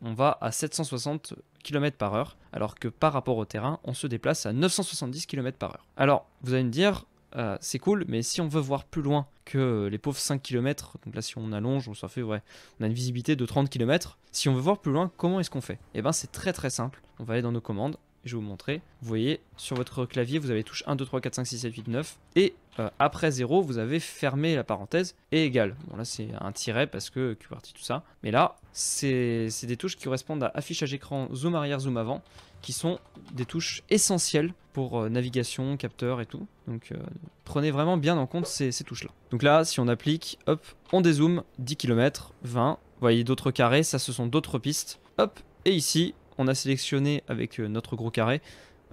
on va à 760 km par heure, alors que par rapport au terrain, on se déplace à 970 km par heure. Alors vous allez me dire, euh, c'est cool, mais si on veut voir plus loin que les pauvres 5 km, donc là si on allonge, on, soit fait, on a une visibilité de 30 km, si on veut voir plus loin, comment est-ce qu'on fait Eh ben c'est très très simple, on va aller dans nos commandes, vous montrer. Vous voyez, sur votre clavier, vous avez touche 1, 2, 3, 4, 5, 6, 7, 8, 9. Et euh, après 0, vous avez fermé la parenthèse et égal. Bon, là, c'est un tiret parce que QWERTY, tout ça. Mais là, c'est des touches qui correspondent à affichage écran, zoom arrière, zoom avant, qui sont des touches essentielles pour euh, navigation, capteur et tout. Donc, euh, prenez vraiment bien en compte ces, touches-là. Donc là, si on applique, hop, on dézoome, 10 km, 20. Vous voyez d'autres carrés, ça, ce sont d'autres pistes. Hop, et ici, on a sélectionné avec euh, notre gros carré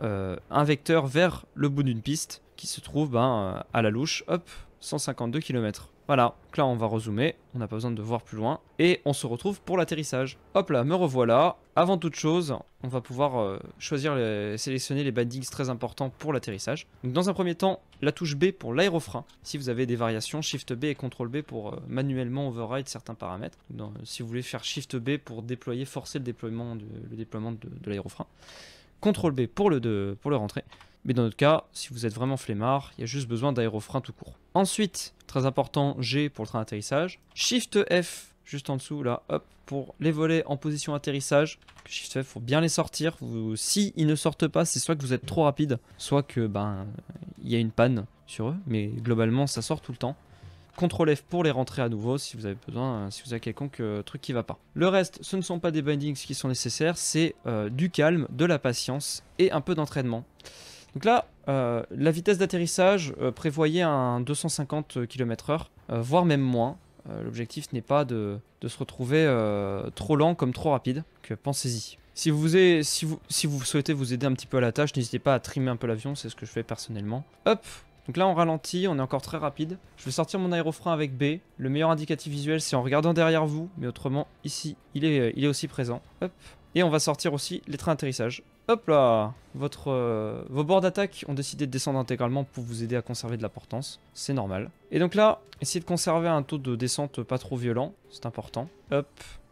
euh, un vecteur vers le bout d'une piste qui se trouve ben, euh, à la louche, hop, 152 km. Voilà, donc là on va rezoomer, on n'a pas besoin de voir plus loin. Et on se retrouve pour l'atterrissage. Hop là, me revoilà. Avant toute chose, on va pouvoir euh, choisir, sélectionner les bindings très importants pour l'atterrissage. Donc dans un premier temps, la touche B pour l'aérofrein. Si vous avez des variations, Shift B et Ctrl B pour euh, manuellement override certains paramètres. si vous voulez faire Shift B pour déployer, forcer le déploiement, le déploiement de, l'aérofrein. Ctrl B pour le, pour le rentrer. Mais dans notre cas, si vous êtes vraiment flemmard, il y a juste besoin d'aérofrein tout court. Ensuite, très important, G pour le train d'atterrissage. Shift F juste en dessous là, hop, pour les volets en position atterrissage. Shift F pour bien les sortir. Vous, si ils ne sortent pas, c'est soit que vous êtes trop rapide, soit que ben il y a une panne sur eux. Mais globalement, ça sort tout le temps. CTRL F pour les rentrer à nouveau si vous avez besoin, euh, si vous avez quelconque euh, truc qui va pas. Le reste, ce ne sont pas des bindings qui sont nécessaires, c'est euh, du calme, de la patience et un peu d'entraînement. Donc là, euh, la vitesse d'atterrissage euh, prévoyait un 250 km/h, euh, voire même moins. L'objectif n'est pas de, se retrouver trop lent comme trop rapide, que pensez-y. Si vous, si, vous, souhaitez vous aider un petit peu à la tâche, n'hésitez pas à trimer un peu l'avion, c'est ce que je fais personnellement. Hop, donc là on ralentit, on est encore très rapide. Je vais sortir mon aérofrein avec B. Le meilleur indicatif visuel c'est en regardant derrière vous, mais autrement ici il est aussi présent. Hop. Et on va sortir aussi les trains d'atterrissage. Hop là votre, euh, Vos bords d'attaque ont décidé de descendre intégralement pour vous aider à conserver de la portance. C'est normal. Et donc là, essayez de conserver un taux de descente pas trop violent. C'est important. Hop.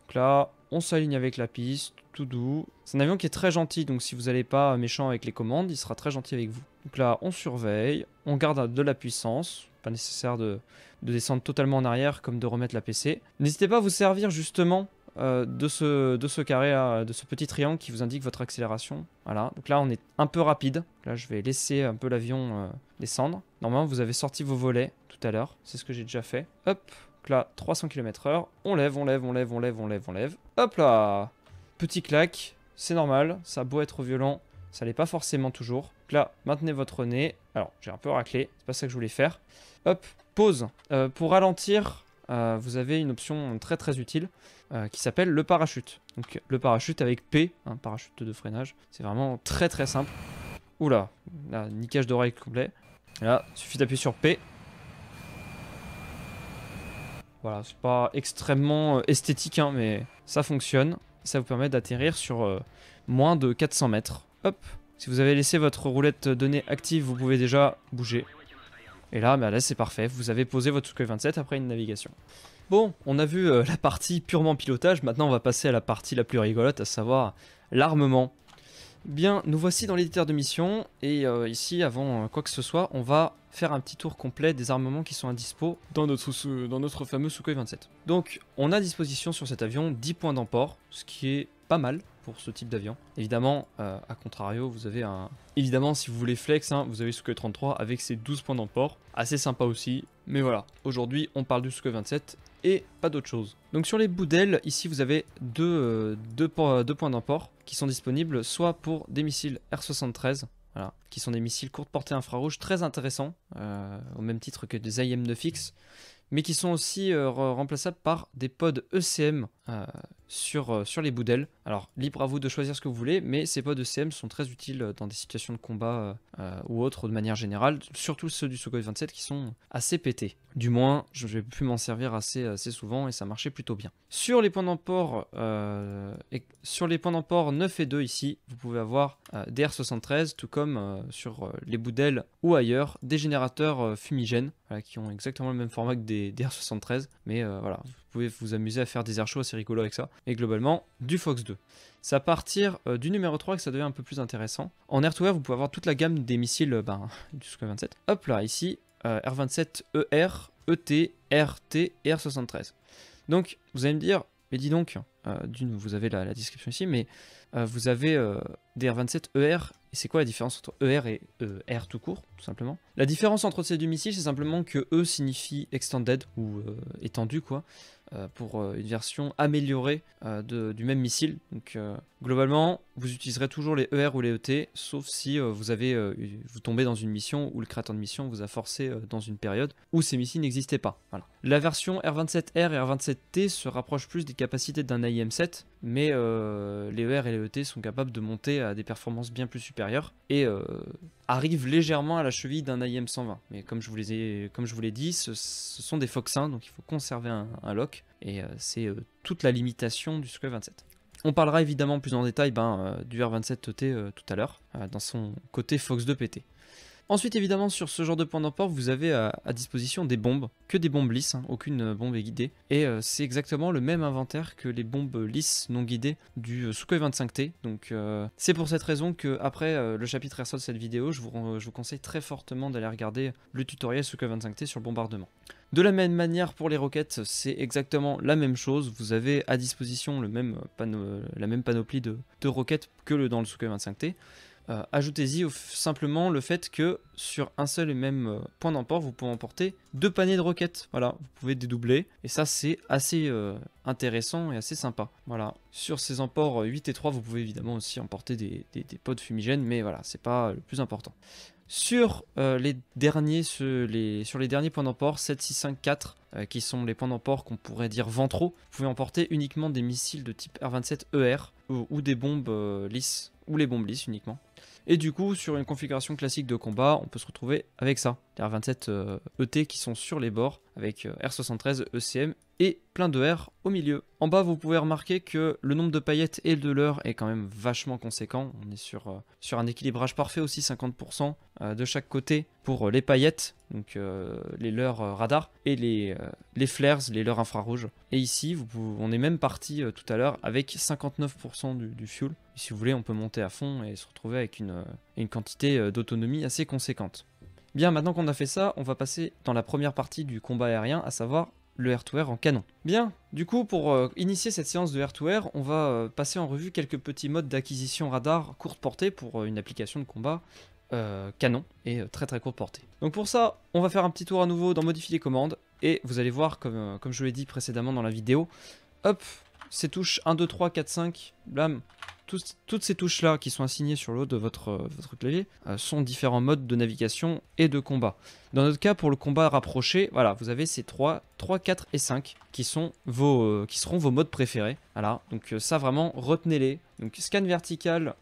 Donc là, on s'aligne avec la piste, tout doux. C'est un avion qui est très gentil, donc si vous n'allez pas méchant avec les commandes, il sera très gentil avec vous. Donc là, on surveille, on garde de la puissance. Pas nécessaire de, de descendre totalement en arrière comme de remettre la PC. N'hésitez pas à vous servir justement euh, de, ce, de ce carré, là, de ce petit triangle qui vous indique votre accélération. Voilà, donc là on est un peu rapide. Là je vais laisser un peu l'avion euh, descendre. Normalement vous avez sorti vos volets tout à l'heure, c'est ce que j'ai déjà fait. Hop, donc là 300 km heure. On lève, on lève, on lève, on lève, on lève, on lève. Hop là Petit claque, c'est normal, ça a beau être violent, ça l'est pas forcément toujours. Donc là, maintenez votre nez. Alors, j'ai un peu raclé, c'est pas ça que je voulais faire. Hop, pause. Euh, pour ralentir, euh, vous avez une option très très utile euh, qui s'appelle le parachute. Donc le parachute avec P, un hein, parachute de freinage. C'est vraiment très très simple. Oula, là, niquage d'oreille complet. Là, suffit d'appuyer sur P. Voilà, c'est pas extrêmement euh, esthétique, hein, mais ça fonctionne. Ça vous permet d'atterrir sur moins de 400 mètres. Hop, si vous avez laissé votre roulette donnée active, vous pouvez déjà bouger. Et là, bah, là c'est parfait, vous avez posé votre Sukhoi 27 après une navigation. Bon, on a vu euh, la partie purement pilotage, maintenant on va passer à la partie la plus rigolote, à savoir l'armement. Bien, nous voici dans l'éditeur de mission, et euh, ici, avant euh, quoi que ce soit, on va faire un petit tour complet des armements qui sont à dispo dans notre, dans notre fameux Sukhoi 27. Donc, on a à disposition sur cet avion 10 points d'emport, ce qui est pas mal ce type d'avion. Évidemment, euh, à contrario, vous avez un... Évidemment, si vous voulez flex, hein, vous avez le que 33 avec ses 12 points d'emport. Assez sympa aussi. Mais voilà, aujourd'hui, on parle du que 27 et pas d'autre chose. Donc sur les bouts d'ailes, ici vous avez deux, euh, deux, points d'emport qui sont disponibles, soit pour des missiles R73, voilà, qui sont des missiles courte portée infrarouge très intéressants, euh, au même titre que des IM9X, mais qui sont aussi remplaçables par des pods ECM, sur, euh, sur les boudelles. Alors, libre à vous de choisir ce que vous voulez, mais ces pods ECM sont très utiles euh, dans des situations de combat euh, ou autres de manière générale, surtout ceux du Sukhoi 27 qui sont assez pétés. Du moins, je vais pu m'en servir assez, assez souvent et ça marchait plutôt bien. Sur les points d'emport sur les points d'emport 9 et 2 ici, vous pouvez avoir dr 73 tout comme sur les boudelles ou ailleurs, des générateurs fumigènes qui ont exactement le même format que des, dr 73 mais voilà, pouvez vous amuser à faire des airs assez rigolos avec ça. Et globalement, du Fox 2. C'est à partir euh, du numéro 3 que ça devient un peu plus intéressant. En Air to Air, vous pouvez avoir toute la gamme des missiles euh, ben, du 27 Hop là, ici, R27ER, euh, e e ET, RT et R73. Donc, vous allez me dire, mais dis donc, d'une, vous avez la, description ici, mais vous avez des R27ER, e et c'est quoi la différence entre ER et ER tout court, tout simplement La différence entre ces deux missiles, c'est simplement que E signifie extended, ou étendu, quoi, euh, pour euh, une version améliorée euh, de, du même missile. Globalement, vous utiliserez toujours les ER ou les ET, sauf si euh, vous, avez, euh, vous tombez dans une mission où le créateur de mission vous a forcé euh, dans une période où ces missiles n'existaient pas. La version R27R et R27T se rapprochent plus des capacités d'un AIM-7, mais les ER et les ET sont capables de monter à des performances bien plus supérieures et arrivent légèrement à la cheville d'un AIM-120. Mais comme je vous les comme je vous l'ai dit, ce, sont des 1, donc il faut conserver un, lock, et c'est toute la limitation du Sukhoi 27. On parlera évidemment plus en détail ben, euh, du r 27 e t euh, tout à l'heure, euh, dans son côté Fox 2 PT. Ensuite, évidemment, sur ce genre de point d'emport, vous avez euh, à, disposition des bombes, que des bombes lisses, hein, aucune euh, bombe est guidée. Et euh, c'est exactement le même inventaire que les bombes lisses non guidées du Sukhoi 25T. Donc c'est pour cette raison que après le chapitre RSO de cette vidéo, je vous, vous conseille très fortement d'aller regarder le tutoriel Sukhoi 25T sur le bombardement. De la même manière pour les roquettes, c'est exactement la même chose. Vous avez à disposition le même la même panoplie de, roquettes que le, dans le Sukhoi 25T. Euh, ajoutez-y simplement le fait que sur un seul et même euh, point d'emport, vous pouvez emporter deux paniers de roquettes. Voilà, vous pouvez dédoubler. Et ça, c'est assez euh, intéressant et assez sympa. Voilà, sur ces emports 8 et 3, vous pouvez évidemment aussi emporter des, pots de fumigène, mais voilà, c'est pas le plus important. Sur, les derniers, les, sur les derniers points d'emport, 7, 6, 5, 4, qui sont les points d'emport qu'on pourrait dire ventraux, vous pouvez emporter uniquement des missiles de type R27ER e ou, des bombes lisses, ou les bombes lisses uniquement. Et du coup, sur une configuration classique de combat, on peut se retrouver avec ça les R27 ET qui sont sur les bords avec euh, R73, ECM et plein de R au milieu. En bas, vous pouvez remarquer que le nombre de paillettes et de leur est quand même vachement conséquent. On est sur, euh, sur un équilibrage parfait aussi, 50% euh, de chaque côté pour les paillettes, donc les leurres radars et les, les flares, les leurs infrarouges. Et ici, on est même parti tout à l'heure avec 59% du, fuel. si vous voulez, on peut monter à fond et se retrouver avec une quantité d'autonomie assez conséquente. Bien, maintenant qu'on a fait ça, on va passer dans la première partie du combat aérien, à savoir le air-to-air en canon. Bien, du coup, pour euh, initier cette séance de air-to-air, on va euh, passer en revue quelques petits modes d'acquisition radar courte portée pour euh, une application de combat canon et très très courte portée. Donc pour ça, on va faire un petit tour à nouveau dans modifier les commandes, et vous allez voir, comme, comme je l'ai dit précédemment dans la vidéo, hop, ces touches 1, 2, 3, 4, 5, blam, toutes, toutes ces touches-là qui sont assignées sur le haut de votre, votre clavier euh, sont différents modes de navigation et de combat. Dans notre cas, pour le combat rapproché, voilà, vous avez ces 3, 3 4 et 5 qui, sont vos, euh, qui seront vos modes préférés. Voilà, donc euh, ça vraiment, retenez-les. Donc scan vertical,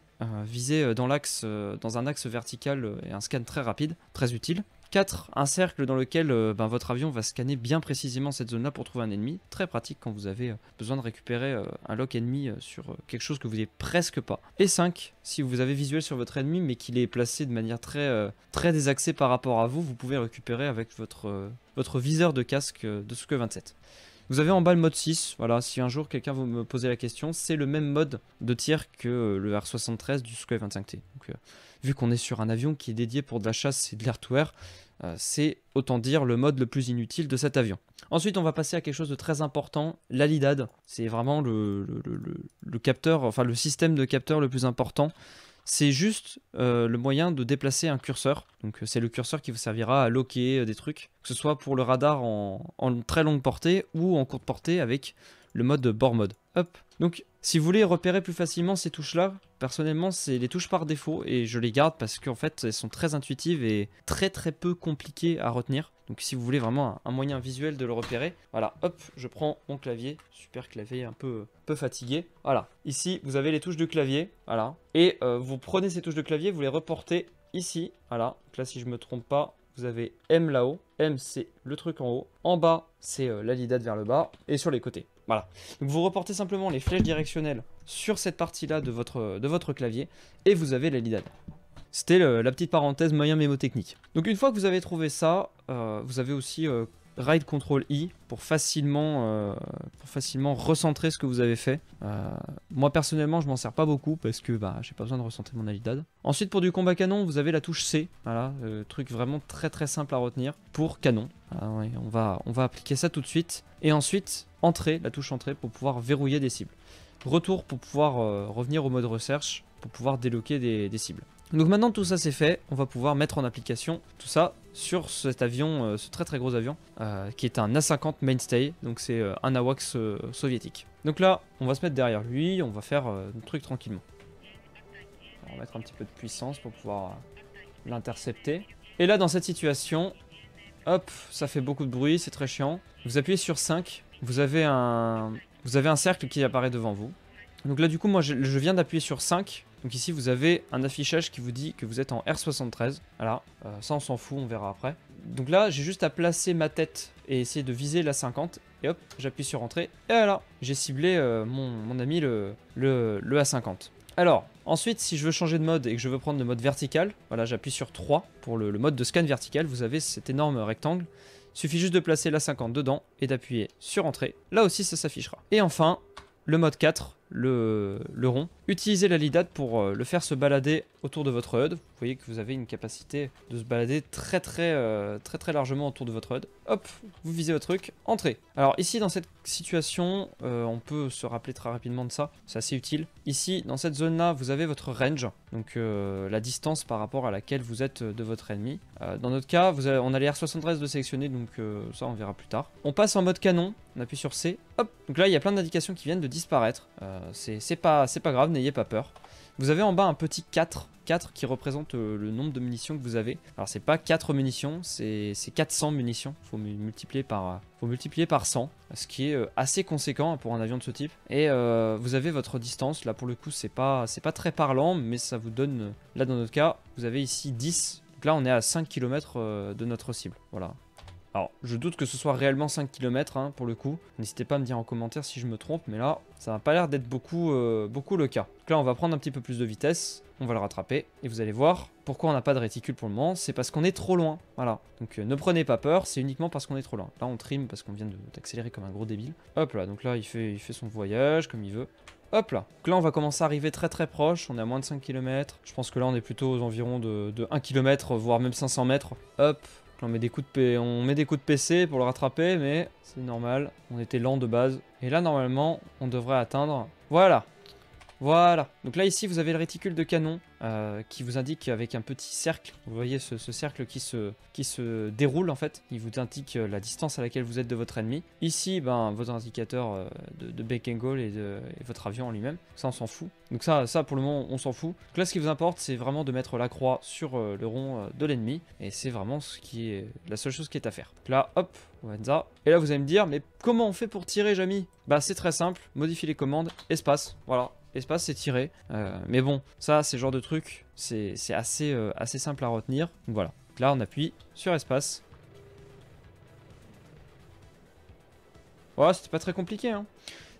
viser dans dans un axe vertical et un scan très rapide, très utile. 4. Un cercle dans lequel euh, ben, votre avion va scanner bien précisément cette zone-là pour trouver un ennemi. Très pratique quand vous avez euh, besoin de récupérer euh, un lock ennemi sur quelque chose que vous n'avez presque pas. Et 5. Si vous avez visuel sur votre ennemi mais qu'il est placé de manière très, très désaxée par rapport à vous, vous pouvez récupérer avec votre, votre viseur de casque de sq 27. Vous avez en bas le mode 6, voilà, si un jour quelqu'un vous me posez la question, c'est le même mode de tir que euh, le R73 du Sukhoi 25T. Euh, vu qu'on est sur un avion qui est dédié pour de la chasse et de l'air to euh, c'est autant dire le mode le plus inutile de cet avion. Ensuite, on va passer à quelque chose de très important, l'ALIDAD. C'est vraiment le, le, capteur, enfin le système de capteur le plus important c'est juste euh, le moyen de déplacer un curseur. Donc euh, c'est le curseur qui vous servira à loquer euh, des trucs, que ce soit pour le radar en, très longue portée ou en courte portée avec le mode bord mode. Hop. Donc si vous voulez repérer plus facilement ces touches-là, personnellement, c'est les touches par défaut et je les garde parce qu'en fait, elles sont très intuitives et très très peu compliquées à retenir. Donc si vous voulez vraiment un moyen visuel de le repérer, voilà, hop, je prends mon clavier, super clavier un peu, peu fatigué. Voilà, ici, vous avez les touches de clavier, voilà. Et euh, vous prenez ces touches de clavier, vous les reportez ici, voilà. Donc là, si je ne me trompe pas, vous avez M là-haut, M c'est le truc en haut, en bas c'est euh, la lidate vers le bas, et sur les côtés. Voilà. Donc vous reportez simplement les flèches directionnelles sur cette partie-là de votre, de votre clavier et vous avez la LIDAD. C'était la petite parenthèse moyen mémotechnique. Donc une fois que vous avez trouvé ça, euh, vous avez aussi euh, Ride Control I e pour facilement, euh, pour facilement recentrer ce que vous avez fait. Euh, moi personnellement, je m'en sers pas beaucoup parce que bah, j'ai pas besoin de recentrer mon Alidad. Ensuite, pour du combat canon, vous avez la touche C. Voilà, euh, truc vraiment très très simple à retenir pour canon. Ah on, va, on va appliquer ça tout de suite. Et ensuite, entrée, la touche entrée pour pouvoir verrouiller des cibles. Retour pour pouvoir revenir au mode recherche pour pouvoir déloquer des cibles. Donc maintenant tout ça c'est fait, on va pouvoir mettre en application tout ça sur cet avion, euh, ce très très gros avion, euh, qui est un A50 Mainstay, donc c'est euh, un AWACS soviétique. Donc là, on va se mettre derrière lui, on va faire un truc tranquillement. On va mettre un petit peu de puissance pour pouvoir l'intercepter. Et là dans cette situation, hop, ça fait beaucoup de bruit, c'est très chiant. Vous appuyez sur 5, vous avez un, vous avez un cercle qui apparaît devant vous. Donc là du coup moi je viens d'appuyer sur 5, donc ici, vous avez un affichage qui vous dit que vous êtes en R73. Voilà, euh, ça on s'en fout, on verra après. Donc là, j'ai juste à placer ma tête et essayer de viser la 50. Et hop, j'appuie sur entrée. Et voilà, j'ai ciblé euh, mon, ami le, le, le A50. Alors, ensuite, si je veux changer de mode et que je veux prendre le mode vertical, voilà, j'appuie sur 3 pour le, mode de scan vertical. Vous avez cet énorme rectangle. Il suffit juste de placer la 50 dedans et d'appuyer sur entrée. Là aussi, ça s'affichera. Et enfin, le mode 4, le, le rond, utilisez la LIDAT pour euh, le faire se balader autour de votre HUD. Vous voyez que vous avez une capacité de se balader très très euh, très très largement autour de votre HUD. Hop, vous visez votre truc, entrez. Alors ici dans cette situation, euh, on peut se rappeler très rapidement de ça, c'est assez utile. Ici dans cette zone là, vous avez votre range, donc la distance par rapport à laquelle vous êtes de votre ennemi. dans notre cas, vous on a les R73 de sélectionner, donc ça on verra plus tard. On passe en mode canon, on appuie sur C, hop. Donc là il y a plein d'indications qui viennent de disparaître, c'est pas, pas grave n'ayez pas peur. Vous avez en bas un petit 4, 4 qui représente euh, le nombre de munitions que vous avez. Alors c'est pas 4 munitions, c'est 400 munitions, euh, faut multiplier par faut multiplier par 100, ce qui est euh, assez conséquent hein, pour un avion de ce type. Et vous avez votre distance, là pour le coup c'est pas c'est pas très parlant, mais ça vous donne là dans notre cas, vous avez ici 10. là on est à 5 km de notre cible. Voilà, alors, je doute que ce soit réellement 5 km hein, pour le coup. N'hésitez pas à me dire en commentaire si je me trompe, mais là, ça n'a pas l'air d'être beaucoup, euh, beaucoup le cas. Donc là, on va prendre un petit peu plus de vitesse, on va le rattraper, et vous allez voir pourquoi on n'a pas de réticule pour le moment, c'est parce qu'on est trop loin, voilà. Donc euh, ne prenez pas peur, c'est uniquement parce qu'on est trop loin. Là, on trim parce qu'on vient d'accélérer comme un gros débile. Hop là, donc là, il fait, il fait son voyage comme il veut. Hop là. Donc là, on va commencer à arriver très très proche. On est à moins de 5 km. Je pense que là, on est plutôt aux environs de, de 1 km, voire même 500 mètres. Hop, on met, des coups de PC pour le rattraper, mais c'est normal, on était lent de base. Et là, normalement, on devrait atteindre... Voilà Voilà Donc là, ici, vous avez le réticule de canon. Euh, qui vous indique avec un petit cercle, vous voyez ce, cercle qui se, qui se déroule en fait, il vous indique euh, la distance à laquelle vous êtes de votre ennemi. Ici, ben, vos indicateurs euh, de, de goal et, votre avion en lui-même, ça on s'en fout. Donc ça, ça pour le moment on s'en fout. là ce qui vous importe c'est vraiment de mettre la croix sur le rond de l'ennemi et c'est vraiment ce qui est la seule chose qui est à faire. là hop, Et là vous allez me dire mais comment on fait pour tirer Jamy Bah c'est très simple, modifie les commandes, espace, voilà, espace c'est tiré. Euh, mais bon, ça, c'est le genre de truc, c'est assez, euh, assez simple à retenir. voilà. là, on appuie sur espace. Voilà, c'était pas très compliqué. Hein.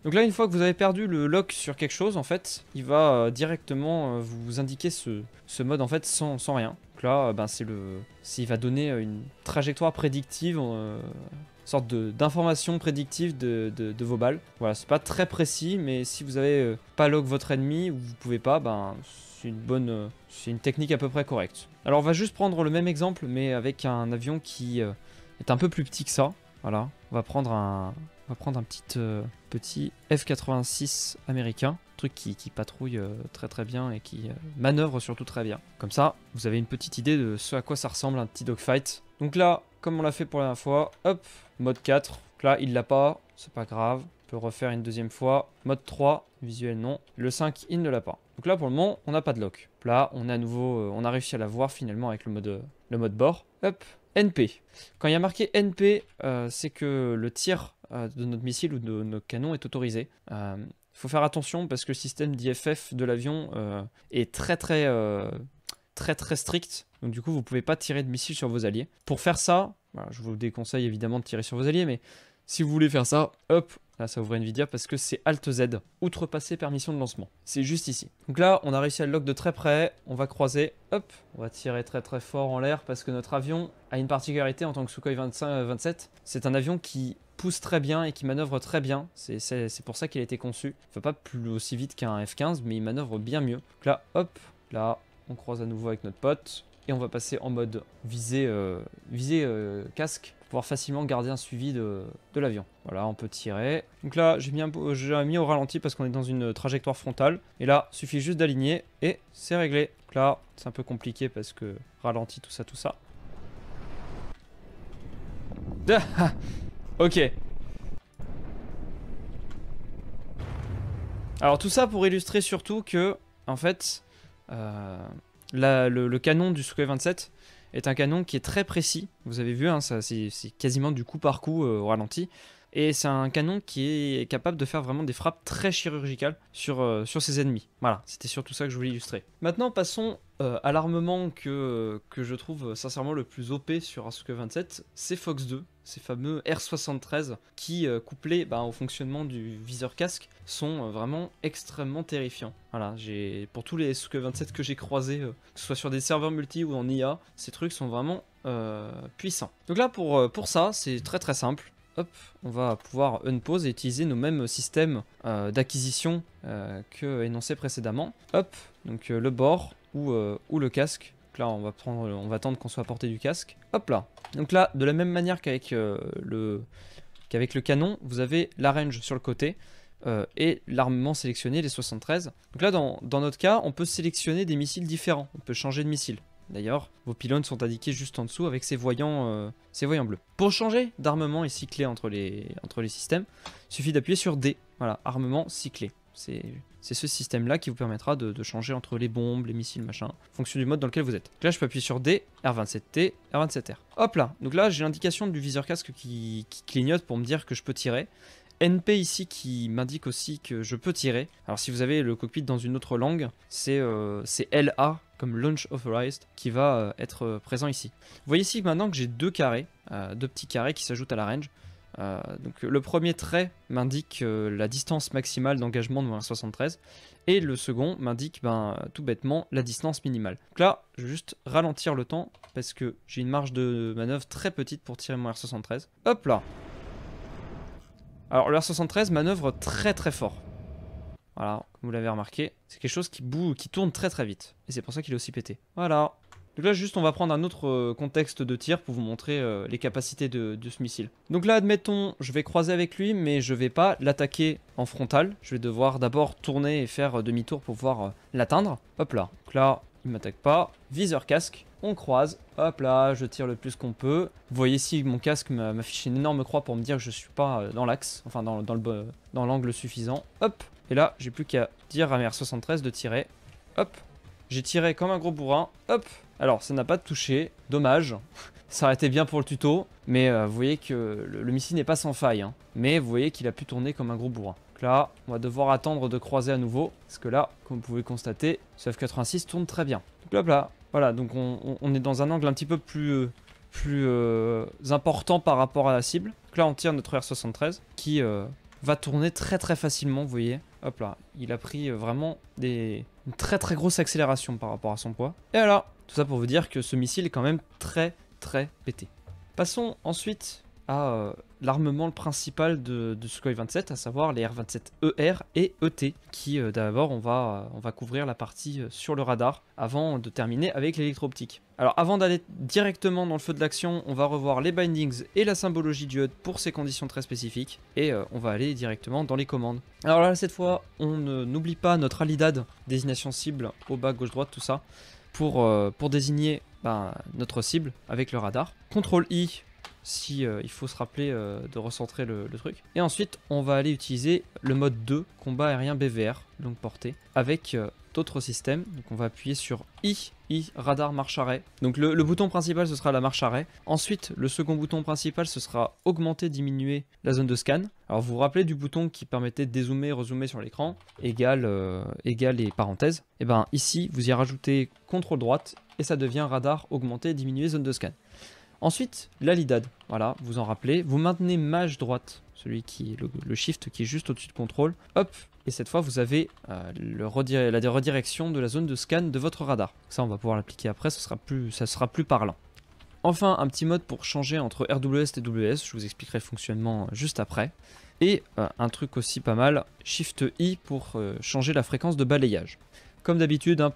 Donc là, une fois que vous avez perdu le lock sur quelque chose, en fait, il va euh, directement vous indiquer ce, mode en fait sans, rien. Donc là, ben, c'est le, il va donner une trajectoire prédictive sorte d'information prédictive de, vos balles. Voilà, c'est pas très précis, mais si vous avez euh, pas log votre ennemi ou vous pouvez pas, ben c'est une bonne, euh, c'est une technique à peu près correcte. Alors on va juste prendre le même exemple, mais avec un avion qui euh, est un peu plus petit que ça. Voilà, on va prendre un, on va prendre un petit, petit F-86 américain, truc qui, qui patrouille très très bien et qui manœuvre surtout très bien. Comme ça, vous avez une petite idée de ce à quoi ça ressemble un petit dogfight. Donc là, comme on l'a fait pour la dernière fois. Hop, mode 4. Là, il l'a pas, c'est pas grave. On peut refaire une deuxième fois. Mode 3, visuel non. Le 5, il ne l'a pas. Donc là, pour le moment, on n'a pas de lock. Là, on a, à nouveau, euh, on a réussi à la voir finalement avec le mode, euh, le mode bord. Hop, NP. Quand il y a marqué NP, euh, c'est que le tir de notre missile ou de nos canons est autorisé. Il faut faire attention parce que le système d'IFF de l'avion est très très, très très strict donc du coup, vous pouvez pas tirer de missiles sur vos alliés. Pour faire ça, je vous déconseille évidemment de tirer sur vos alliés, mais si vous voulez faire ça, hop, là ça ouvre Nvidia parce que c'est Alt Z, outrepasser permission de lancement. C'est juste ici. Donc là, on a réussi à le lock de très près, on va croiser, hop, on va tirer très très fort en l'air parce que notre avion a une particularité en tant que Sukhoi 25, 27. Euh, c'est un avion qui pousse très bien et qui manœuvre très bien. C'est pour ça qu'il a été conçu. Enfin pas plus aussi vite qu'un F-15, mais il manœuvre bien mieux. Donc là, hop, là, on croise à nouveau avec notre pote. Et on va passer en mode visée, euh, euh, casque pour pouvoir facilement garder un suivi de, l'avion. Voilà, on peut tirer. Donc là, j'ai mis, mis au ralenti parce qu'on est dans une trajectoire frontale. Et là, suffit juste d'aligner et c'est réglé. Donc là, c'est un peu compliqué parce que ralenti, tout ça, tout ça. Ah, ah, ok. Alors tout ça pour illustrer surtout que, en fait, euh, le, canon du sq 27 est un canon qui est très précis. Vous avez vu, hein, c'est quasiment du coup par coup euh, au ralenti. Et c'est un canon qui est capable de faire vraiment des frappes très chirurgicales sur, euh, sur ses ennemis. Voilà, c'était surtout ça que je voulais illustrer. Maintenant, passons euh, à l'armement que, que je trouve sincèrement le plus OP sur un 27, c'est Fox 2 ces fameux R73 qui, euh, couplés bah, au fonctionnement du viseur casque, sont euh, vraiment extrêmement terrifiants. Voilà, j'ai pour tous les SQ-27 que j'ai croisés, euh, que ce soit sur des serveurs multi ou en IA, ces trucs sont vraiment puissants. Donc là, pour, pour ça, c'est très très simple. Hop, on va pouvoir unpause et utiliser nos mêmes systèmes d'acquisition que énoncés précédemment. Hop, donc le bord ou, ou le casque donc là, on va, prendre, on va attendre qu'on soit à du casque. Hop là. Donc là, de la même manière qu'avec euh, le, canon, vous avez la range sur le côté euh, et l'armement sélectionné, les 73. Donc là, dans, notre cas, on peut sélectionner des missiles différents. On peut changer de missile. D'ailleurs, vos pylônes sont indiqués juste en dessous avec ces voyants, euh, bleus. Pour changer d'armement et cycler entre les, entre les systèmes, il suffit d'appuyer sur D. Voilà, armement, cyclé. C'est ce système-là qui vous permettra de, changer entre les bombes, les missiles, machin, fonction du mode dans lequel vous êtes. là, je peux appuyer sur D, R27T, R27R. Hop là Donc là, j'ai l'indication du viseur casque qui, clignote pour me dire que je peux tirer. NP ici qui m'indique aussi que je peux tirer. Alors si vous avez le cockpit dans une autre langue, c'est euh, LA comme Launch Authorized qui va euh, être présent ici. Vous voyez ici maintenant que j'ai deux carrés, euh, deux petits carrés qui s'ajoutent à la range. Euh, donc le premier trait m'indique euh, la distance maximale d'engagement de mon R73 et le second m'indique ben, tout bêtement la distance minimale. Donc là, je vais juste ralentir le temps parce que j'ai une marge de manœuvre très petite pour tirer mon R73. Hop là Alors le R73 manœuvre très très fort. Voilà, comme vous l'avez remarqué, c'est quelque chose qui, bouge, qui tourne très très vite. Et c'est pour ça qu'il est aussi pété. Voilà, donc là, juste, on va prendre un autre euh, contexte de tir pour vous montrer euh, les capacités de, ce missile. Donc là, admettons, je vais croiser avec lui, mais je vais pas l'attaquer en frontal. Je vais devoir d'abord tourner et faire euh, demi-tour pour pouvoir l'atteindre. Hop là. Donc là, il m'attaque pas. Viseur casque, on croise. Hop là, je tire le plus qu'on peut. Vous voyez ici, mon casque m'affiche une énorme croix pour me dire que je suis pas dans l'axe, enfin dans, dans l'angle suffisant. Hop Et là, j'ai plus qu'à dire à mes 73 de tirer. Hop J'ai tiré comme un gros bourrin. Hop alors, ça n'a pas touché, dommage. ça aurait été bien pour le tuto, mais euh, vous voyez que le, missile n'est pas sans faille. Hein. Mais vous voyez qu'il a pu tourner comme un gros bourrin. Donc là, on va devoir attendre de croiser à nouveau, parce que là, comme vous pouvez constater, ce F-86 tourne très bien. Donc là, voilà, donc on, est dans un angle un petit peu plus, euh, plus euh, important par rapport à la cible. Donc là, on tire notre R-73, qui va tourner très très facilement, vous voyez. Hop là, il a pris vraiment des... une très très grosse accélération par rapport à son poids. Et alors, tout ça pour vous dire que ce missile est quand même très très pété. Passons ensuite à euh, l'armement principal de, de Sukhoi 27, à savoir les R-27ER e et ET, qui euh, d'abord on va, on va couvrir la partie euh, sur le radar avant de terminer avec l'électro-optique. Alors avant d'aller directement dans le feu de l'action, on va revoir les bindings et la symbologie du HUD pour ces conditions très spécifiques, et on va aller directement dans les commandes. Alors là cette fois, on n'oublie pas notre alidad, désignation cible, au bas, gauche, droite, tout ça pour, euh, pour désigner ben, notre cible avec le radar. CTRL I si euh, il faut se rappeler euh, de recentrer le, truc. Et ensuite, on va aller utiliser le mode 2, combat aérien BVR, donc portée, avec autre système. Donc on va appuyer sur I, I, radar marche arrêt. Donc le, bouton principal, ce sera la marche arrêt. Ensuite, le second bouton principal, ce sera augmenter, diminuer la zone de scan. Alors vous vous rappelez du bouton qui permettait de dézoomer, rezoomer sur l'écran, égal, euh, égal et parenthèse. Et eh ben ici, vous y rajoutez contrôle droite et ça devient radar, augmenter, diminuer zone de scan. Ensuite, la voilà, vous en rappelez. Vous maintenez Maj droite, celui qui le, le shift qui est juste au-dessus de contrôle. Hop, et cette fois, vous avez euh, la redirection de la zone de scan de votre radar. Ça, on va pouvoir l'appliquer après, ça sera, plus, sera plus parlant. Enfin, un petit mode pour changer entre RWS et WS, je vous expliquerai le fonctionnement euh, juste après. Et euh, un truc aussi pas mal, Shift I pour changer la fréquence de balayage. Comme d'habitude, hein,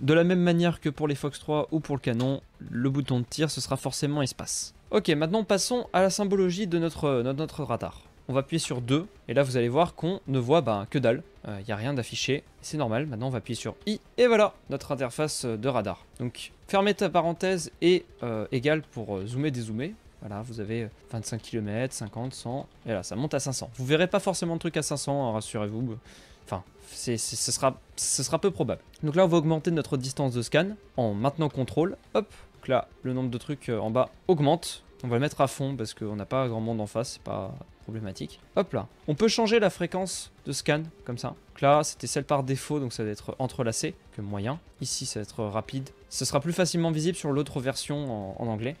de la même manière que pour les Fox 3 ou pour le canon, le bouton de tir ce sera forcément espace. Ok, maintenant passons à la symbologie de notre radar on va appuyer sur 2, et là vous allez voir qu'on ne voit bah, que dalle, il euh, n'y a rien d'affiché, c'est normal, maintenant on va appuyer sur I, et voilà, notre interface de radar. Donc fermez ta parenthèse et euh, égal pour euh, zoomer, dézoomer, voilà, vous avez 25 km, 50, 100, et là ça monte à 500. Vous verrez pas forcément de trucs à 500, hein, rassurez-vous, enfin, ce, sera, ce sera peu probable. Donc là on va augmenter notre distance de scan en maintenant contrôle, hop, donc là le nombre de trucs en bas augmente, on va le mettre à fond parce qu'on n'a pas grand monde en face, c'est pas problématique. Hop là, on peut changer la fréquence de scan comme ça. Donc là, c'était celle par défaut, donc ça va être entrelacé, que moyen. Ici, ça va être rapide. Ce sera plus facilement visible sur l'autre version en, en anglais.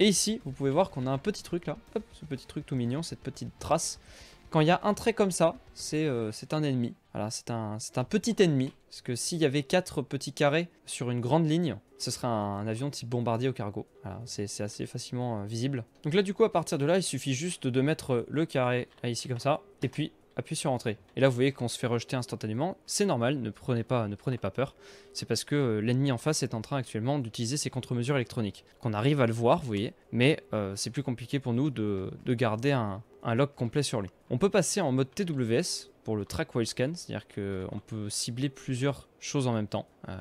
Et ici, vous pouvez voir qu'on a un petit truc là. Hop, ce petit truc tout mignon, cette petite trace quand il y a un trait comme ça, c'est euh, un ennemi. Voilà, c'est un, un, petit ennemi. Parce que s'il y avait quatre petits carrés sur une grande ligne, ce serait un, avion type bombardier au cargo. c'est assez facilement euh, visible. Donc là, du coup, à partir de là, il suffit juste de mettre le carré ici comme ça. Et puis, appuyer sur entrée. Et là, vous voyez qu'on se fait rejeter instantanément. C'est normal, ne prenez pas, ne prenez pas peur. C'est parce que euh, l'ennemi en face est en train actuellement d'utiliser ses contre-mesures électroniques. Qu'on arrive à le voir, vous voyez, mais c'est plus compliqué pour nous de garder un, un log complet sur lui. On peut passer en mode TWS pour le track while scan, c'est-à-dire qu'on peut cibler plusieurs choses en même temps. Euh,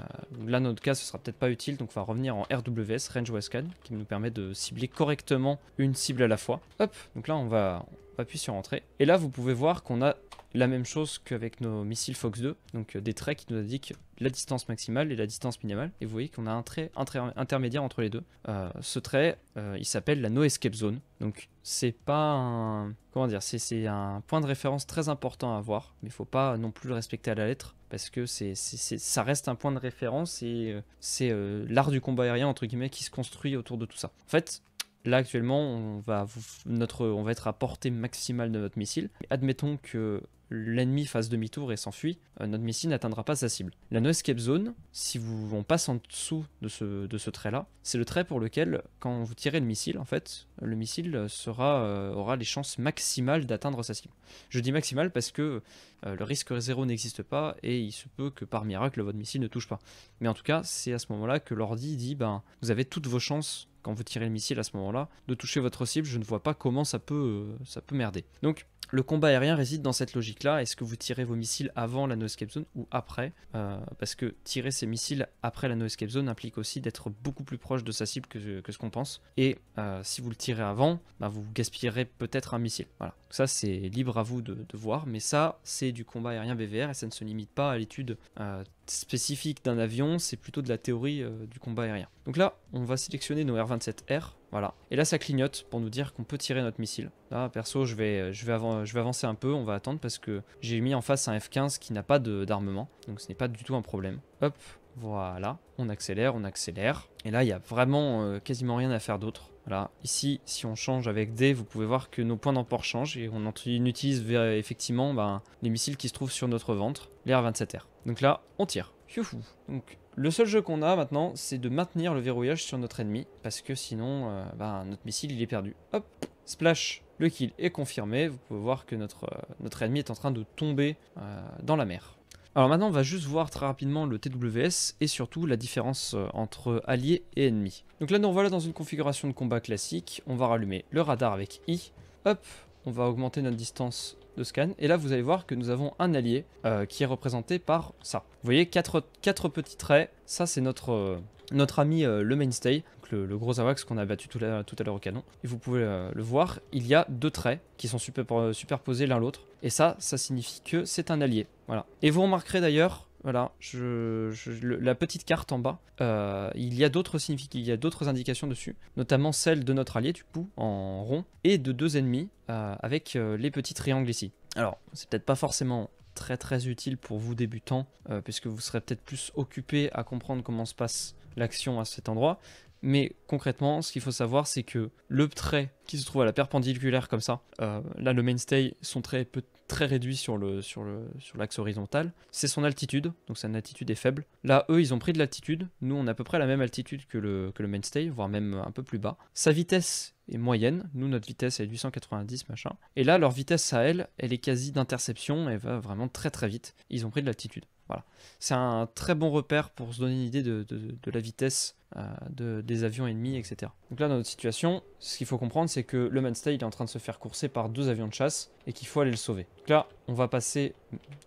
là, notre cas, ce sera peut-être pas utile, donc on va revenir en RWS, range while scan, qui nous permet de cibler correctement une cible à la fois. Hop, donc là on va, on va appuyer sur entrée. Et là, vous pouvez voir qu'on a la même chose qu'avec nos missiles Fox 2, donc euh, des traits qui nous indiquent la distance maximale et la distance minimale. Et vous voyez qu'on a un trait intermédiaire entre les deux. Euh, ce trait, euh, il s'appelle la No Escape Zone. Donc c'est pas un comment dire, c'est un point de référence très important à avoir, mais il faut pas non plus le respecter à la lettre parce que c'est ça reste un point de référence et c'est l'art du combat aérien entre guillemets qui se construit autour de tout ça. En fait, Là actuellement, on va, notre, on va être à portée maximale de notre missile. Admettons que l'ennemi fasse demi-tour et s'enfuit, euh, notre missile n'atteindra pas sa cible. La no escape zone, si vous, on passe en dessous de ce, de ce trait-là, c'est le trait pour lequel, quand vous tirez le missile, en fait, le missile euh, aura les chances maximales d'atteindre sa cible. Je dis maximale parce que euh, le risque zéro n'existe pas et il se peut que par miracle votre missile ne touche pas. Mais en tout cas, c'est à ce moment-là que l'ordi dit ben vous avez toutes vos chances quand vous tirez le missile à ce moment-là de toucher votre cible. Je ne vois pas comment ça peut, ça peut merder. Donc le combat aérien réside dans cette logique-là. Est-ce que vous tirez vos missiles avant la no-escape zone ou après euh, Parce que tirer ces missiles après la no-escape zone implique aussi d'être beaucoup plus proche de sa cible que, ce qu'on pense. Et euh, si vous le tirez avant, bah, vous gaspillerez peut-être un missile. Voilà. ça, c'est libre à vous de, voir. Mais ça, c'est du combat aérien BVR et ça ne se limite pas à l'étude euh, spécifique d'un avion. C'est plutôt de la théorie du combat aérien. Donc là, on va sélectionner nos R27R voilà. Et là, ça clignote pour nous dire qu'on peut tirer notre missile. Là, perso, je vais, je vais, avancer un peu. On va attendre parce que j'ai mis en face un F-15 qui n'a pas d'armement. Donc, ce n'est pas du tout un problème. Hop, voilà. On accélère, on accélère. Et là, il n'y a vraiment euh, quasiment rien à faire d'autre. Voilà. Ici, si on change avec D, vous pouvez voir que nos points d'emport changent et on utilise effectivement ben, les missiles qui se trouvent sur notre ventre, les R-27R. Donc là, on tire. Youhou. Donc le seul jeu qu'on a maintenant, c'est de maintenir le verrouillage sur notre ennemi, parce que sinon, euh, bah, notre missile, il est perdu. Hop, splash, le kill est confirmé. Vous pouvez voir que notre, euh, notre ennemi est en train de tomber euh, dans la mer. Alors maintenant, on va juste voir très rapidement le TWS et surtout la différence entre allié et ennemi. Donc là, nous voilà dans une configuration de combat classique. On va rallumer le radar avec I. Hop, on va augmenter notre distance scan. Et là, vous allez voir que nous avons un allié euh, qui est représenté par ça. Vous voyez, quatre, quatre petits traits. Ça, c'est notre, euh, notre ami euh, le mainstay, le, gros ce qu'on a battu tout, tout à l'heure au canon. Et vous pouvez le voir, il y a deux traits qui sont super, superposés l'un l'autre. Et ça, ça signifie que c'est un allié. Voilà. Et vous remarquerez d'ailleurs voilà, la petite carte en bas. Euh, il y a d'autres il y a d'autres indications dessus, notamment celle de notre allié du coup en rond et de deux ennemis euh, avec euh, les petits triangles ici. Alors, c'est peut-être pas forcément très très utile pour vous débutants, puisque vous serez peut-être plus occupé à comprendre comment se passe l'action à cet endroit. Mais concrètement, ce qu'il faut savoir, c'est que le trait qui se trouve à la perpendiculaire comme ça, là le mainstay, son très peut très réduit sur le sur le sur l'axe horizontal. C'est son altitude, donc sa altitude est faible. Là, eux, ils ont pris de l'altitude. Nous, on a à peu près la même altitude que le que le mainstay, voire même un peu plus bas. Sa vitesse est moyenne. Nous, notre vitesse est 890 machin. Et là, leur vitesse à elle, elle est quasi d'interception. Elle va vraiment très très vite. Ils ont pris de l'altitude. Voilà. C'est un très bon repère pour se donner une idée de, la vitesse euh, des avions ennemis, etc. Donc là, dans notre situation, ce qu'il faut comprendre, c'est que le Manstay est en train de se faire courser par deux avions de chasse et qu'il faut aller le sauver. Donc là, on va passer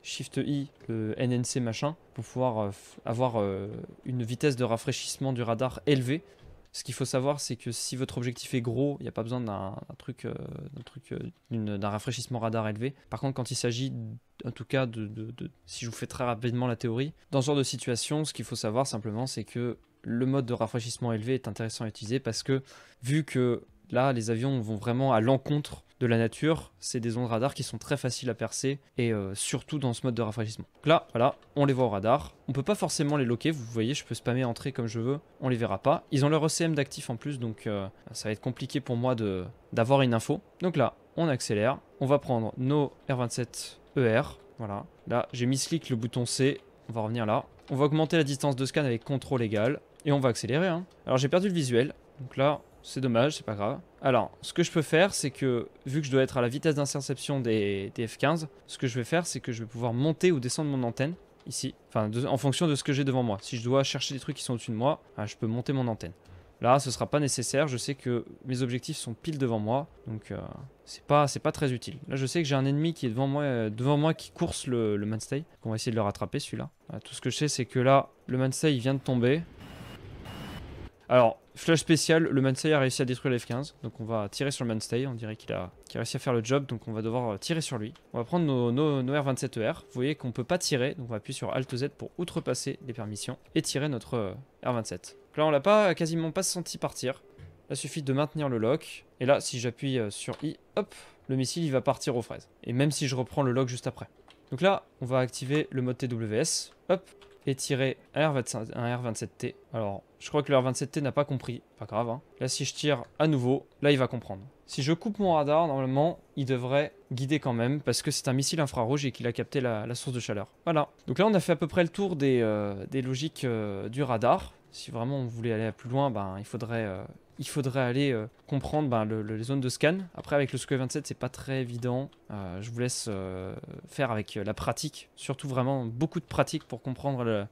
Shift-I, le euh, NNC machin, pour pouvoir euh, avoir une vitesse de rafraîchissement du radar élevée ce qu'il faut savoir, c'est que si votre objectif est gros, il n'y a pas besoin d'un truc, d'un truc, euh, euh, d'un rafraîchissement radar élevé. Par contre, quand il s'agit, en tout cas, de, si je vous fais très rapidement la théorie, dans ce genre de situation, ce qu'il faut savoir simplement, c'est que le mode de rafraîchissement élevé est intéressant à utiliser parce que vu que là, les avions vont vraiment à l'encontre de la nature, c'est des ondes radar qui sont très faciles à percer et euh, surtout dans ce mode de rafraîchissement. là, voilà, on les voit au radar. On peut pas forcément les loquer, vous voyez, je peux spammer entrer comme je veux, on les verra pas. Ils ont leur ECM d'actif en plus, donc euh, ça va être compliqué pour moi d'avoir une info. Donc là, on accélère, on va prendre nos R27ER, e voilà. Là, j'ai mis clic le bouton C, on va revenir là. On va augmenter la distance de scan avec contrôle égal et on va accélérer. Hein. Alors j'ai perdu le visuel, donc là, c'est dommage, c'est pas grave. Alors, ce que je peux faire, c'est que, vu que je dois être à la vitesse d'interception des, F-15, ce que je vais faire, c'est que je vais pouvoir monter ou descendre mon antenne, ici, enfin, en fonction de ce que j'ai devant moi. Si je dois chercher des trucs qui sont au-dessus de moi, ah, je peux monter mon antenne. Là, ce sera pas nécessaire, je sais que mes objectifs sont pile devant moi, donc euh, c'est pas, pas très utile. Là, je sais que j'ai un ennemi qui est devant moi, euh, devant moi qui course le, le manstay, on va essayer de le rattraper, celui-là. tout ce que je sais, c'est que là, le manstay, vient de tomber, alors, flash spécial, le Manstay a réussi à détruire l'F-15, donc on va tirer sur le Manstay, on dirait qu'il a, a, réussi à faire le job, donc on va devoir euh, tirer sur lui. On va prendre nos, R27ER, e vous voyez qu'on peut pas tirer, donc on va appuyer sur Alt-Z pour outrepasser les permissions et tirer notre euh, R27. là on l'a pas euh, quasiment pas senti partir, là suffit de maintenir le lock, et là si j'appuie sur I, hop, le missile il va partir aux fraises, et même si je reprends le lock juste après. Donc là, on va activer le mode TWS, hop, et tirer un, r 27 t Alors, je crois que le R27T n'a pas compris. Pas grave. Hein. Là, si je tire à nouveau, là, il va comprendre. Si je coupe mon radar, normalement, il devrait guider quand même parce que c'est un missile infrarouge et qu'il a capté la, source de chaleur. Voilà. Donc là, on a fait à peu près le tour des, euh, logiques euh, du radar. Si vraiment on voulait aller plus loin, ben, il faudrait euh, il faudrait aller euh, comprendre ben, les zones de scan. Après, avec le SQL 27, c'est pas très évident. Euh, je vous laisse euh, faire avec la pratique, surtout vraiment beaucoup de pratique pour comprendre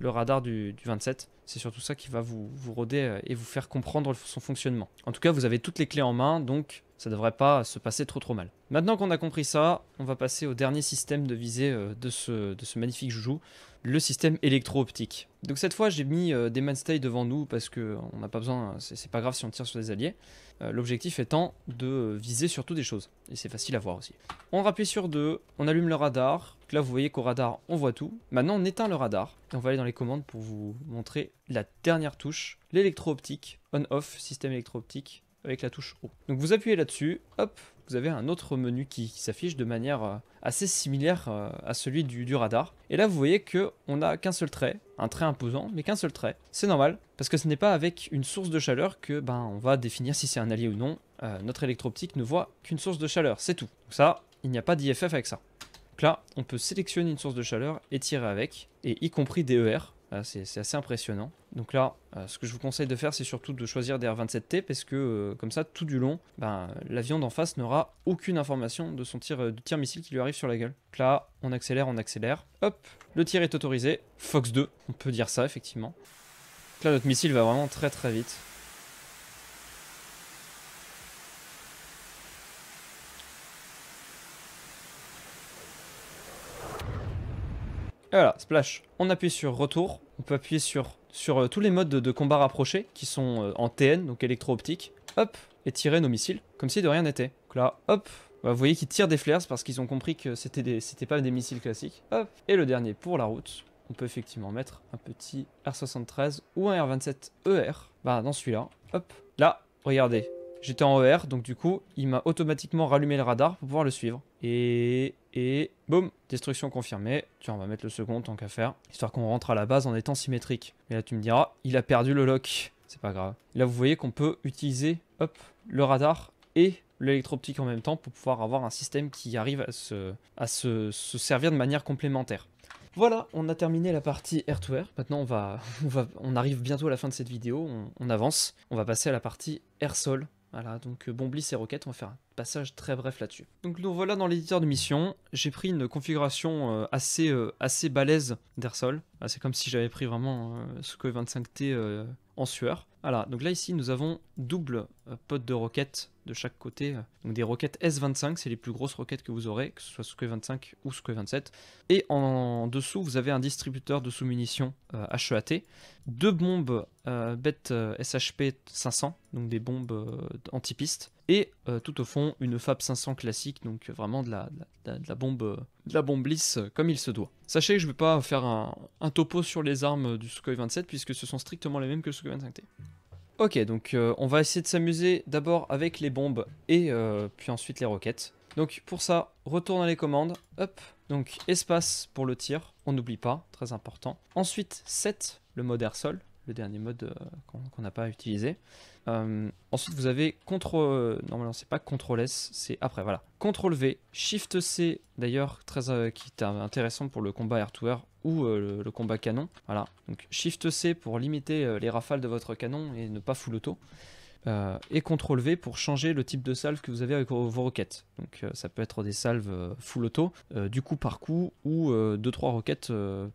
le, radar du, 27. C'est surtout ça qui va vous, vous roder et vous faire comprendre son fonctionnement. En tout cas, vous avez toutes les clés en main, donc ça devrait pas se passer trop trop mal. Maintenant qu'on a compris ça, on va passer au dernier système de visée euh, de ce, de ce magnifique joujou, le système électro-optique. Donc cette fois j'ai mis euh, des manstays devant nous parce que on n'a pas besoin, c'est pas grave si on tire sur des alliés. Euh, l'objectif étant de viser surtout des choses, et c'est facile à voir aussi. On rappuie sur 2, on allume le radar, là vous voyez qu'au radar on voit tout. Maintenant on éteint le radar, et on va aller dans les commandes pour vous montrer la dernière touche, l'électro-optique, on-off, système électro-optique, la touche haut. Donc vous appuyez là-dessus, hop, vous avez un autre menu qui, s'affiche de manière euh, assez similaire euh, à celui du, radar. Et là vous voyez que on n'a qu'un seul trait, un trait imposant, mais qu'un seul trait. C'est normal, parce que ce n'est pas avec une source de chaleur que ben on va définir si c'est un allié ou non. Euh, notre notre optique ne voit qu'une source de chaleur, c'est tout. Donc ça, il n'y a pas d'IFF avec ça. Donc là, on peut sélectionner une source de chaleur et tirer avec, et y compris DER, e ah, c'est assez impressionnant. Donc là, euh, ce que je vous conseille de faire, c'est surtout de choisir des R27T parce que euh, comme ça, tout du long, ben, l'avion d'en face n'aura aucune information de son tir, euh, de tir missile qui lui arrive sur la gueule. Donc là, on accélère, on accélère. Hop, le tir est autorisé. Fox 2, on peut dire ça effectivement. Donc là, notre missile va vraiment très très vite. Et voilà, splash. On appuie sur retour. On peut appuyer sur, sur euh, tous les modes de, combat rapprochés qui sont euh, en TN, donc électro-optique. Hop, et tirer nos missiles, comme si de rien n'était. Donc là, hop, bah, vous voyez qu'ils tirent des flares parce qu'ils ont compris que c'était c'était pas des missiles classiques. Hop, et le dernier pour la route. On peut effectivement mettre un petit R73 ou un R27ER. E bah dans celui-là, hop. Là, regardez, j'étais en ER, donc du coup, il m'a automatiquement rallumé le radar pour pouvoir le suivre. Et, et, boum, destruction confirmée. Tiens, on va mettre le second tant qu'à faire, histoire qu'on rentre à la base en étant symétrique. Mais là, tu me diras, il a perdu le lock. C'est pas grave. Là, vous voyez qu'on peut utiliser, hop, le radar et l'électro-optique en même temps pour pouvoir avoir un système qui arrive à, se, à servir de manière complémentaire. Voilà, on a terminé la partie air-to-air. Maintenant, on, va, on, arrive bientôt à la fin de cette vidéo, on avance. On va passer à la partie air-sol. Voilà, donc euh, bon, et roquettes, on va faire un passage très bref là-dessus. Donc nous voilà dans l'éditeur de mission, j'ai pris une configuration euh, assez, euh, assez balèze d'Airsol. Bah, c'est comme si j'avais pris vraiment ce que 25T en sueur. Voilà, donc là ici nous avons double euh, pot de roquettes de chaque côté. Euh, donc des roquettes S25, c'est les plus grosses roquettes que vous aurez, que ce soit Sukhoi 25 ou Sukhoi 27. Et en, dessous, vous avez un distributeur de sous-munitions HEAT, euh, deux bombes bêtes SHP 500, donc des bombes anti-pistes, et euh, tout au fond une Fab 500 classique, donc euh, vraiment de la, bombe, euh, la bombe lisse comme il se doit. Sachez que je ne vais pas faire un, topo sur les armes du Sukhoi 27 puisque ce sont strictement les mêmes que le Sukhoi 25T. Ok, donc on va essayer de s'amuser d'abord avec les bombes et puis ensuite les roquettes. Donc pour ça, retourne dans les commandes, hop, donc espace pour le tir, on n'oublie pas, très important. Ensuite 7, le mode air-sol, le dernier mode euh, qu'on n'a pas utilisé. Euh, ensuite, vous avez CTRL... Euh, non, c'est pas CTRL-S, c'est après, voilà. CTRL-V, SHIFT-C, d'ailleurs, très qui est intéressant pour le combat air to air ou le, combat canon. Voilà, donc SHIFT-C pour limiter les rafales de votre canon et ne pas full auto. Euh, et CTRL V pour changer le type de salve que vous avez avec vos requêtes. Donc euh, ça peut être des salves euh, full auto, du coup par coup, ou 2-3 requêtes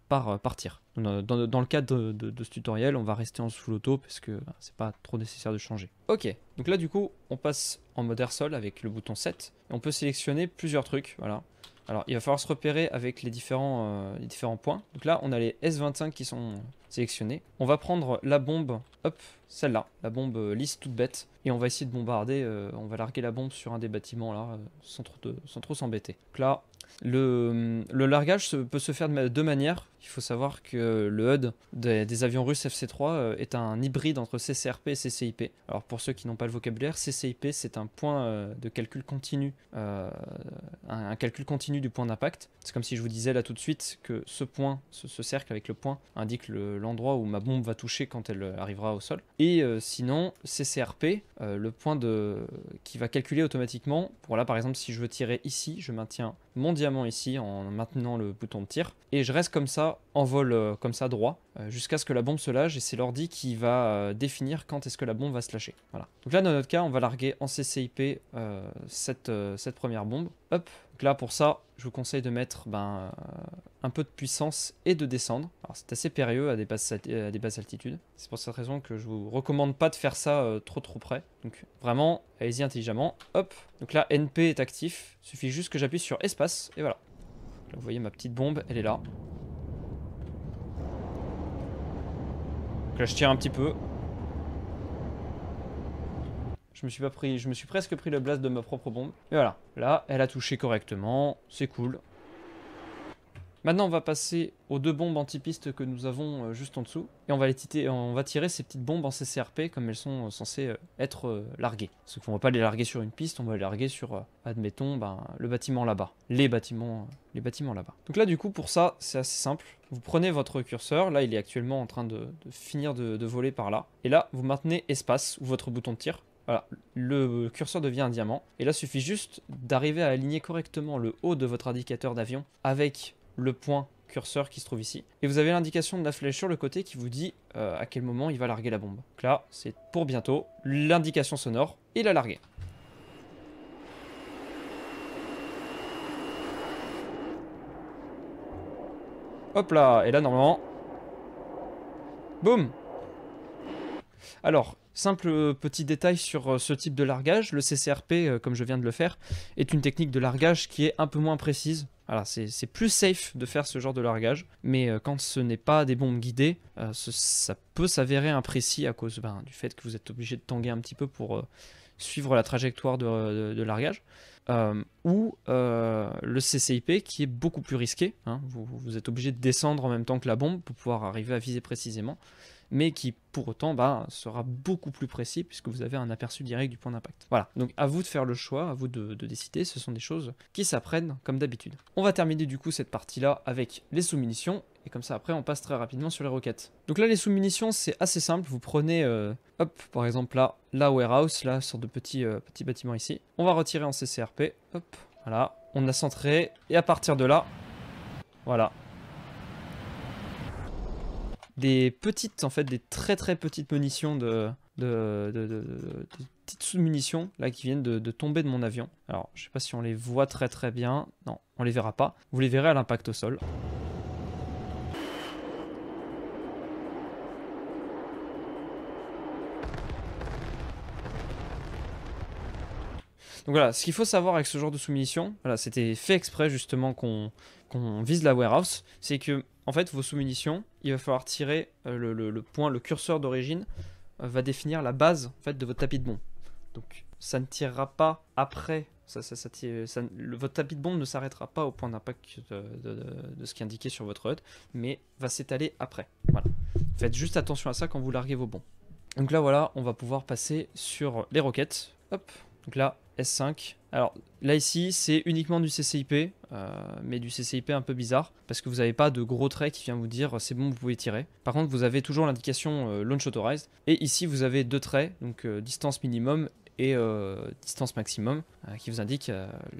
par, partir tir. Dans, le cadre de, ce tutoriel, on va rester en full auto parce que ben, c'est pas trop nécessaire de changer. Ok, donc là du coup, on passe en mode air-sol avec le bouton 7. on peut sélectionner plusieurs trucs, voilà. Alors il va falloir se repérer avec les différents, les différents points. Donc là, on a les S25 qui sont sélectionnés. On va prendre la bombe, hop, celle-là, la bombe euh, lisse toute bête. Et on va essayer de bombarder, euh, on va larguer la bombe sur un des bâtiments là, euh, sans trop s'embêter. Donc là, le, le largage peut se faire de deux manières. Il faut savoir que le HUD des, avions russes FC-3 est un hybride entre CCRP et CCIP. Alors pour ceux qui n'ont pas le vocabulaire, CCIP c'est un point de calcul continu, un, calcul continu du point d'impact. C'est comme si je vous disais là tout de suite que ce point, ce, cercle avec le point, indique l'endroit où ma bombe va toucher quand elle arrivera au sol. Et euh, sinon, CCRP, euh, le point de... qui va calculer automatiquement. Voilà, là, par exemple, si je veux tirer ici, je maintiens mon diamant ici en maintenant le bouton de tir. Et je reste comme ça, en vol euh, comme ça droit, jusqu'à ce que la bombe se lâche. Et c'est l'ordi qui va définir quand est-ce que la bombe va se lâcher. Voilà. Donc là, dans notre cas, on va larguer en CCIP cette, cette première bombe. Hop, donc là, pour ça, je vous conseille de mettre ben, euh, un peu de puissance et de descendre. Alors c'est assez périlleux à des basses, à altitudes. C'est pour cette raison que je vous recommande pas de faire ça euh, trop trop près. Donc vraiment, allez-y intelligemment. Hop Donc là, NP est actif. Il suffit juste que j'appuie sur espace et voilà. vous voyez ma petite bombe, elle est là. Donc là, je tire un petit peu. Je me suis pas pris, je me suis presque pris le blast de ma propre bombe. Et voilà, là, elle a touché correctement, c'est cool. Maintenant, on va passer aux deux bombes anti antipistes que nous avons euh, juste en dessous. Et on va, les euh, tirer ces petites bombes en CCRP comme elles sont euh, censées être larguées. Parce qu'on ne va pas les larguer sur une piste, on va les larguer sur, admettons, ben, le bâtiment là-bas. Les bâtiments, les bâtiments là-bas. Donc là, du coup, pour ça, c'est assez simple. Vous prenez votre curseur, là, il est actuellement en train de, finir de voler par là. Et là, vous maintenez espace ou votre bouton de tir voilà, le curseur devient un diamant. Et là, il suffit juste d'arriver à aligner correctement le haut de votre indicateur d'avion avec le point curseur qui se trouve ici. Et vous avez l'indication de la flèche sur le côté qui vous dit euh, à quel moment il va larguer la bombe. Donc là, c'est pour bientôt l'indication sonore et la largué. Hop là, et là normalement... Boum Alors, Simple euh, petit détail sur euh, ce type de largage, le CCRP, euh, comme je viens de le faire, est une technique de largage qui est un peu moins précise. Alors c'est plus safe de faire ce genre de largage, mais quand ce n'est pas des bombes guidées, ça peut s'avérer imprécis à cause ben, du fait que vous êtes obligé de tanguer un petit peu pour suivre la trajectoire de, largage. ou le CCIP qui est beaucoup plus risqué. Hein. Vous, vous, êtes obligé de descendre en même temps que la bombe pour pouvoir arriver à viser précisément mais qui pour autant bah, sera beaucoup plus précis puisque vous avez un aperçu direct du point d'impact. Voilà, donc à vous de faire le choix, à vous de, décider, ce sont des choses qui s'apprennent comme d'habitude. On va terminer du coup cette partie-là avec les sous-munitions et comme ça après on passe très rapidement sur les roquettes. Donc là les sous-munitions c'est assez simple, vous prenez euh, hop par exemple là la warehouse, là sorte de petit, euh, petit bâtiment ici. On va retirer en CCRP, hop, voilà, on a centré et à partir de là, voilà, des petites, en fait, des très très petites munitions de, de, de, de, petites sous-munitions là qui viennent de, tomber de mon avion. Alors, je sais pas si on les voit très très bien. Non, on les verra pas. Vous les verrez à l'impact au sol. Donc voilà, ce qu'il faut savoir avec ce genre de soumission, voilà, c'était fait exprès justement qu'on vise la warehouse, c'est que en fait vos sous-munitions, il va falloir tirer euh, le, point, le curseur d'origine euh, va définir la base fait de votre tapis de bombe. Donc ça ne tirera pas après, ça, ça, ça, votre tapis de bombe ne s'arrêtera pas au point d'impact de, ce qui est indiqué sur votre HUD, mais va s'étaler après. Voilà. Faites juste attention à ça quand vous larguez vos bombes. Donc là voilà, on va pouvoir passer sur les roquettes. Hop, donc là S5. Alors là ici c'est uniquement du CCIP, euh, mais du CCIP un peu bizarre, parce que vous n'avez pas de gros trait qui vient vous dire c'est bon vous pouvez tirer. Par contre vous avez toujours l'indication euh, Launch Authorized, et ici vous avez deux traits, donc euh, distance minimum et distance maximum, qui vous indiquent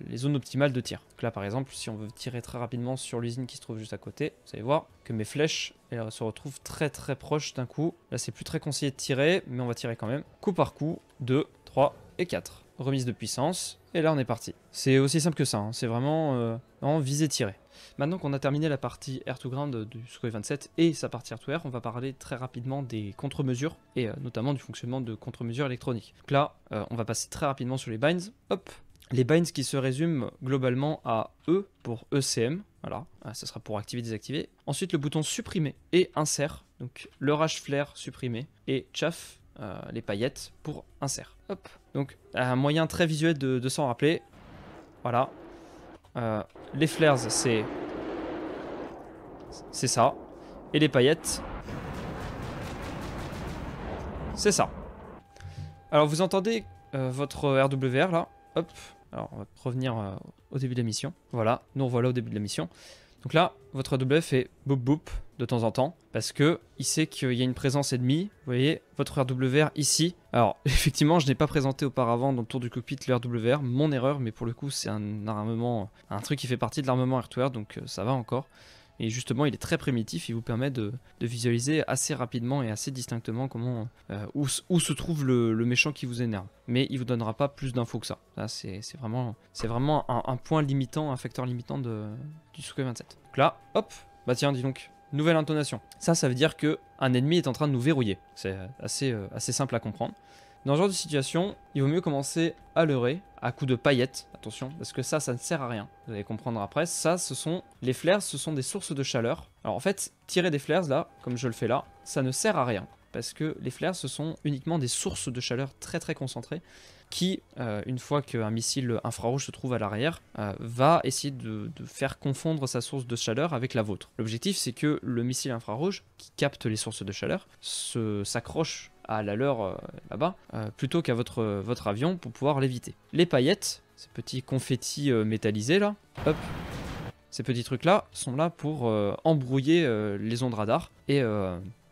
les zones optimales de tir. Donc là par exemple si on veut tirer très rapidement sur l'usine qui se trouve juste à côté, vous allez voir que mes flèches elles se retrouvent très très proches d'un coup. Là c'est plus très conseillé de tirer, mais on va tirer quand même, coup par coup, 2, 3 et 4 remise de puissance, et là on est parti. C'est aussi simple que ça, hein. c'est vraiment euh, en viser-tirer. Maintenant qu'on a terminé la partie air to ground du Sukhoi 27 et sa partie air to air, on va parler très rapidement des contre-mesures et euh, notamment du fonctionnement de contre-mesures électroniques. Donc là, euh, on va passer très rapidement sur les binds. Hop, les binds qui se résument globalement à E pour ECM, voilà, ah, ça sera pour activer désactiver. Ensuite le bouton supprimer et insert, donc le rage flare supprimé. et chaff euh, les paillettes pour un Donc un moyen très visuel de, s'en rappeler. Voilà. Euh, les flares, c'est... C'est ça. Et les paillettes, c'est ça. Alors vous entendez euh, votre RWR là. Hop. Alors on va revenir au début de la mission. Voilà, nous revoilà au début de la mission. Donc là, votre WF fait boop boop de temps en temps parce que il sait qu'il y a une présence ennemie. Vous voyez, votre RWR ici. Alors, effectivement, je n'ai pas présenté auparavant dans le tour du cockpit le RWR, mon erreur, mais pour le coup, c'est un armement, un truc qui fait partie de l'armement air donc euh, ça va encore. Et justement, il est très primitif, il vous permet de, visualiser assez rapidement et assez distinctement comment, euh, où, se trouve le, méchant qui vous énerve. Mais il ne vous donnera pas plus d'infos que ça. ça c'est vraiment, vraiment un, point limitant, un facteur limitant de, du Sukhoi 27. Donc là, hop, bah tiens, dis donc, nouvelle intonation. Ça, ça veut dire que un ennemi est en train de nous verrouiller. C'est euh, assez, euh, assez simple à comprendre. Dans ce genre de situation, il vaut mieux commencer à leurrer à coups de paillettes, attention, parce que ça, ça ne sert à rien. Vous allez comprendre après. Ça, ce sont les flares, ce sont des sources de chaleur. Alors en fait, tirer des flares là, comme je le fais là, ça ne sert à rien parce que les flares, ce sont uniquement des sources de chaleur très très concentrées qui, euh, une fois qu'un missile infrarouge se trouve à l'arrière, euh, va essayer de, faire confondre sa source de chaleur avec la vôtre. L'objectif, c'est que le missile infrarouge, qui capte les sources de chaleur, s'accroche à la leur euh, là-bas, plutôt qu'à votre, votre avion pour pouvoir l'éviter. Les paillettes, ces petits confettis métallisés là, hop, ces petits trucs là, sont là pour embrouiller les ondes radar et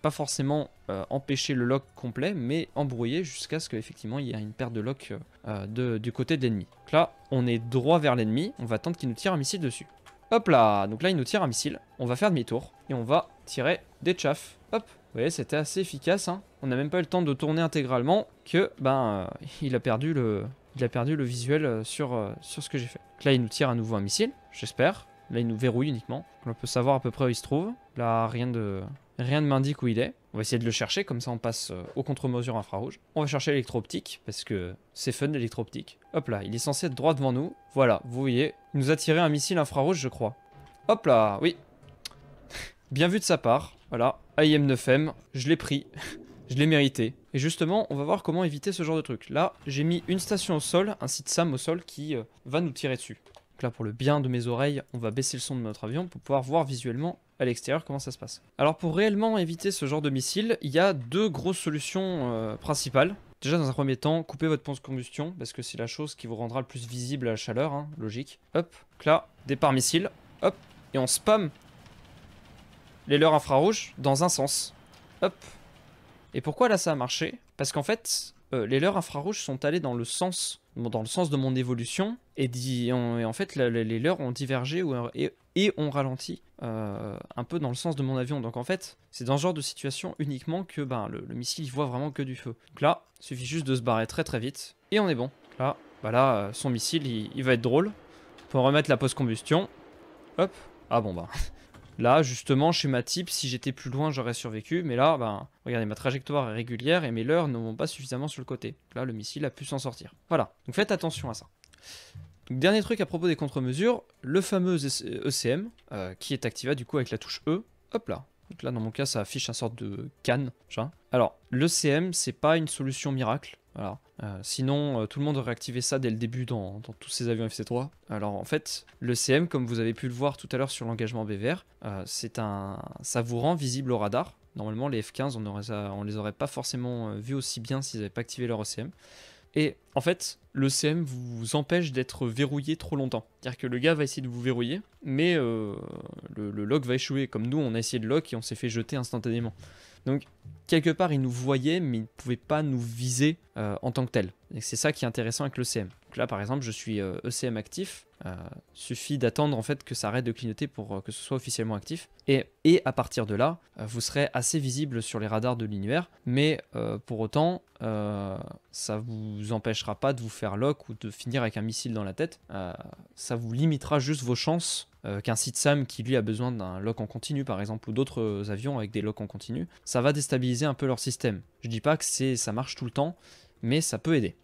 pas forcément euh, empêcher le lock complet, mais embrouiller jusqu'à ce qu'effectivement il y ait une perte de lock euh, du côté de l'ennemi. Donc là, on est droit vers l'ennemi, on va attendre qu'il nous tire un missile dessus. Hop là Donc là, il nous tire un missile, on va faire demi-tour, et on va tirer des chaffes. Hop Vous voyez, c'était assez efficace, hein. On n'a même pas eu le temps de tourner intégralement que, ben, euh, il a perdu le... Il a perdu le visuel sur, sur ce que j'ai fait. Donc là, il nous tire à nouveau un missile, j'espère. Là, il nous verrouille uniquement. On peut savoir à peu près où il se trouve. Là, rien de, Rien ne m'indique où il est. On va essayer de le chercher, comme ça on passe euh, aux contre-mesures infrarouges. On va chercher l'électro-optique, parce que c'est fun l'électro-optique. Hop là, il est censé être droit devant nous. Voilà, vous voyez, il nous a tiré un missile infrarouge, je crois. Hop là, oui. Bien vu de sa part, voilà. IM9M, je l'ai pris, je l'ai mérité. Et justement, on va voir comment éviter ce genre de truc. Là, j'ai mis une station au sol, un site SAM au sol qui euh, va nous tirer dessus. Donc là, pour le bien de mes oreilles, on va baisser le son de notre avion pour pouvoir voir visuellement à l'extérieur, comment ça se passe. Alors pour réellement éviter ce genre de missile, il y a deux grosses solutions euh, principales. Déjà dans un premier temps, coupez votre ponce combustion, parce que c'est la chose qui vous rendra le plus visible à la chaleur, hein, logique. Hop, là, départ missile, hop, et on spam les leurs infrarouges dans un sens. Hop. Et pourquoi là ça a marché Parce qu'en fait, euh, les leurs infrarouges sont allés dans le sens dans le sens de mon évolution et, dit, en fait les leurs ont divergé ou, et on ralentit euh, un peu dans le sens de mon avion. Donc en fait, c'est dans ce genre de situation uniquement que ben, le, missile il voit vraiment que du feu. Donc là, il suffit juste de se barrer très très vite et on est bon. Là, bah là euh, son missile il, va être drôle. On remettre la post combustion. Hop. Ah bon bah. Là, justement, chez ma type, si j'étais plus loin, j'aurais survécu. Mais là, ben, regardez, ma trajectoire est régulière et mes leurs ne vont pas suffisamment sur le côté. là, le missile a pu s'en sortir. Voilà. Donc faites attention à ça. Dernier truc à propos des contre-mesures, le fameux ECM e euh, qui est activé du coup avec la touche E. Hop là. Donc là, dans mon cas, ça affiche un sorte de canne. Alors, l'ECM, c'est pas une solution miracle. Euh, sinon, euh, tout le monde aurait activé ça dès le début dans, tous ces avions FC3. Alors en fait, le comme vous avez pu le voir tout à l'heure sur l'engagement BVR, c'est un, ça vous rend visible au radar. Normalement, les F-15, on, les aurait pas forcément vus aussi bien s'ils n'avaient pas activé leur ECM. Et en fait, le CM vous empêche d'être verrouillé trop longtemps. C'est-à-dire que le gars va essayer de vous verrouiller, mais euh, le, lock va échouer. Comme nous, on a essayé de lock et on s'est fait jeter instantanément. Donc, quelque part, il nous voyait, mais il ne pouvait pas nous viser euh, en tant que tel. C'est ça qui est intéressant avec le CM. Donc là, par exemple, je suis ECM euh, e actif. Euh, suffit d'attendre en fait que ça arrête de clignoter pour euh, que ce soit officiellement actif. Et, à partir de là, vous serez assez visible sur les radars de l'univers Mais pour autant, euh, ça vous empêchera pas de vous faire lock ou de finir avec un missile dans la tête. ça vous limitera juste vos chances qu'un site SAM qui lui a besoin d'un lock en continu par exemple ou d'autres avions avec des locks en continu. Ça va déstabiliser un peu leur système. Je dis pas que ça marche tout le temps, mais ça peut aider.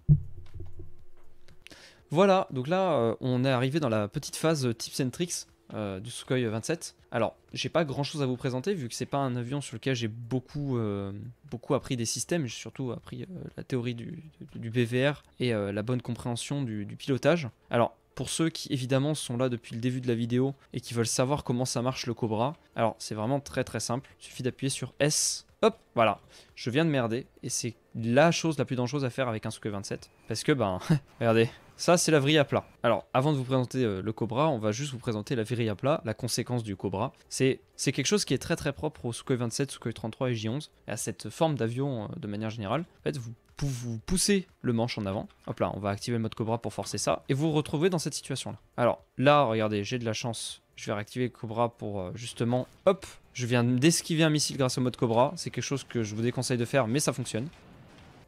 Voilà, donc là, euh, on est arrivé dans la petite phase tips and tricks euh, du Sukhoi 27. Alors, j'ai pas grand chose à vous présenter vu que c'est pas un avion sur lequel j'ai beaucoup, euh, beaucoup appris des systèmes, j'ai surtout appris la théorie du, BVR et la bonne compréhension du, pilotage. Alors, pour ceux qui évidemment sont là depuis le début de la vidéo et qui veulent savoir comment ça marche le Cobra, alors c'est vraiment très très simple, il suffit d'appuyer sur S. Hop, voilà, je viens de merder et c'est la chose la plus dangereuse à faire avec un Suke 27. Parce que, ben, regardez, ça c'est la vrille à plat. Alors, avant de vous présenter euh, le Cobra, on va juste vous présenter la vrille à plat, la conséquence du Cobra. C'est quelque chose qui est très très propre au Sukhoi 27, Sukhoi 33 et J11, à cette forme d'avion euh, de manière générale. En fait, vous vous poussez le manche en avant. Hop là, on va activer le mode Cobra pour forcer ça. Et vous vous retrouvez dans cette situation-là. Alors là, regardez, j'ai de la chance. Je vais réactiver le Cobra pour euh, justement... Hop Je viens d'esquiver un missile grâce au mode Cobra. C'est quelque chose que je vous déconseille de faire, mais ça fonctionne.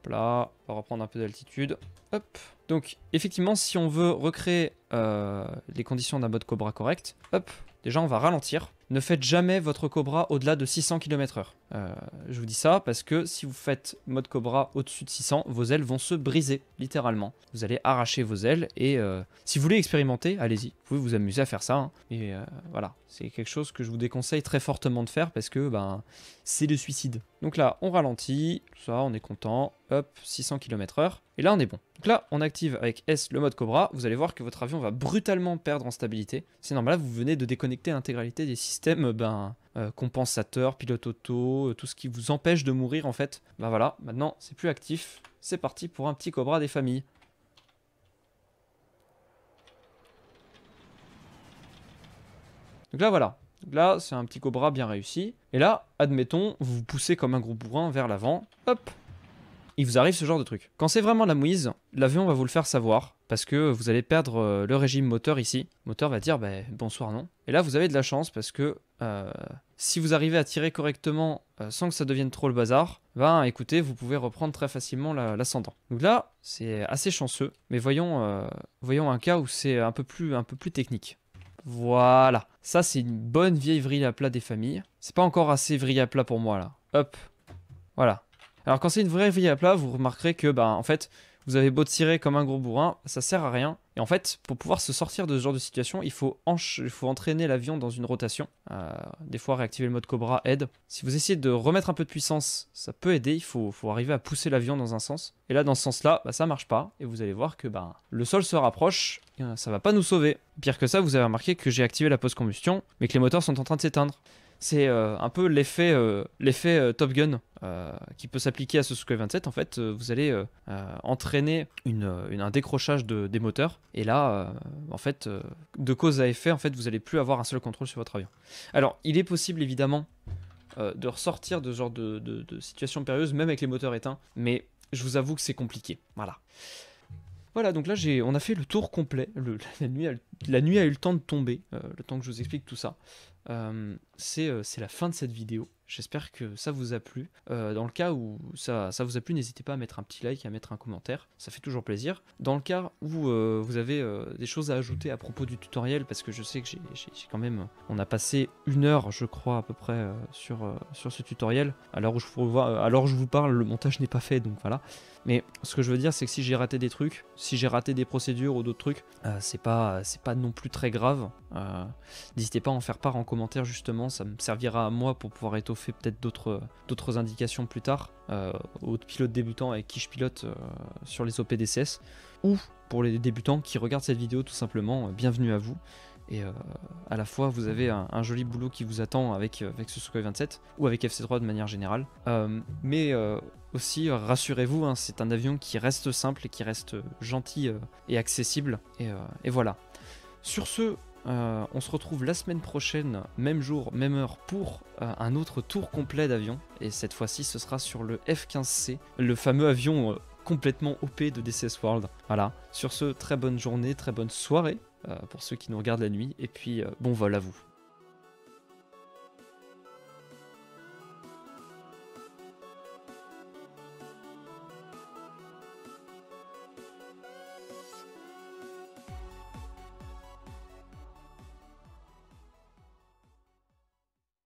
Hop là, on va reprendre un peu d'altitude. Hop. Donc effectivement, si on veut recréer euh, les conditions d'un mode Cobra correct, hop, déjà on va ralentir ne faites jamais votre Cobra au-delà de 600 km/h. Euh, je vous dis ça parce que si vous faites mode Cobra au-dessus de 600, vos ailes vont se briser, littéralement. Vous allez arracher vos ailes et euh, si vous voulez expérimenter, allez-y. Vous pouvez vous amuser à faire ça. Hein. Et euh, voilà, c'est quelque chose que je vous déconseille très fortement de faire parce que ben, c'est le suicide. Donc là, on ralentit, ça, on est content, hop, 600 km/h, et là on est bon. Donc là, on active avec S le mode Cobra, vous allez voir que votre avion va brutalement perdre en stabilité. C'est normal, là, vous venez de déconnecter l'intégralité des, systèmes. Euh, ben, euh, compensateur, pilote auto, euh, tout ce qui vous empêche de mourir en fait, ben voilà, maintenant c'est plus actif. C'est parti pour un petit cobra des familles. Donc là voilà, là c'est un petit cobra bien réussi. Et là, admettons, vous vous poussez comme un gros bourrin vers l'avant, hop, il vous arrive ce genre de truc. Quand c'est vraiment la mouise, l'avion va vous le faire savoir parce que vous allez perdre euh, le régime moteur ici. moteur va dire bah, bonsoir non. Et là vous avez de la chance parce que euh, si vous arrivez à tirer correctement euh, sans que ça devienne trop le bazar, ben écoutez vous pouvez reprendre très facilement l'ascendant. Donc là c'est assez chanceux, mais voyons, voyons un cas où c'est un peu plus un peu plus technique. Voilà, ça c'est une bonne vieille vrille à plat des familles. C'est pas encore assez vrille à plat pour moi là. Hop, voilà, alors quand c'est une vraie vrille à plat, vous remarquerez que bah, en fait, vous avez beau tirer comme un gros bourrin, ça sert à rien. Et en fait, pour pouvoir se sortir de ce genre de situation, il faut, il faut entraîner l'avion dans une rotation. Euh, des fois, réactiver le mode Cobra aide. Si vous essayez de remettre un peu de puissance, ça peut aider. Il faut, arriver à pousser l'avion dans un sens. Et là, dans ce sens-là, bah, ça marche pas. Et vous allez voir que bah, le sol se rapproche. Euh, ça va pas nous sauver. Pire que ça, vous avez remarqué que j'ai activé la post-combustion, mais que les moteurs sont en train de s'éteindre c'est euh, un peu l'effet euh, euh, Top Gun qui peut s'appliquer à ce Sukhoi 27. En fait, vous allez entraîner un décrochage des moteurs et là, en fait, de cause à effet, en fait, vous allez plus avoir un seul contrôle sur votre avion. Alors, il est possible évidemment de ressortir de ce genre de, situation périlleuse, même avec les moteurs éteints, mais je vous avoue que c'est compliqué. Voilà. Voilà, donc là, on a fait le tour complet. la, nuit a, eu le temps de tomber, le temps que je vous explique tout ça. Euh, euh, c'est la fin de cette vidéo. J'espère que ça vous a plu. Euh, dans le cas où ça, vous a plu, n'hésitez pas à mettre un petit like, à mettre un commentaire. Ça fait toujours plaisir. Dans le cas où vous avez des choses à ajouter à propos du tutoriel, parce que je sais que j'ai quand même... On a passé une heure, je crois, à peu près sur, sur ce tutoriel. Alors où, je vous, alors je vous parle, le montage n'est pas fait, donc voilà. Mais ce que je veux dire, c'est que si j'ai raté des trucs, si j'ai raté des procédures ou d'autres trucs, euh, c'est pas, c'est pas non plus très grave. Euh, n'hésitez pas à en faire part en commentaire justement, ça me servira à moi pour pouvoir étoffer peut-être d'autres, d'autres indications plus tard euh, aux pilotes débutants avec qui je pilote sur les OPDCS ou pour les débutants qui regardent cette vidéo tout simplement. bienvenue à vous. Et euh, à la fois, vous avez un, joli boulot qui vous attend avec, euh, ce Sukhoi 27 ou avec FC3 de manière générale. Euh, mais aussi, rassurez-vous, hein, c'est un avion qui reste simple et qui reste gentil et accessible. Et, et, voilà. Sur ce, on se retrouve la semaine prochaine, même jour, même heure, pour un autre tour complet d'avion. Et cette fois-ci, ce sera sur le F-15C, le fameux avion complètement OP de DCS World. Voilà. Sur ce, très bonne journée, très bonne soirée euh, pour ceux qui nous regardent la nuit. Et puis, euh, bon vol à vous.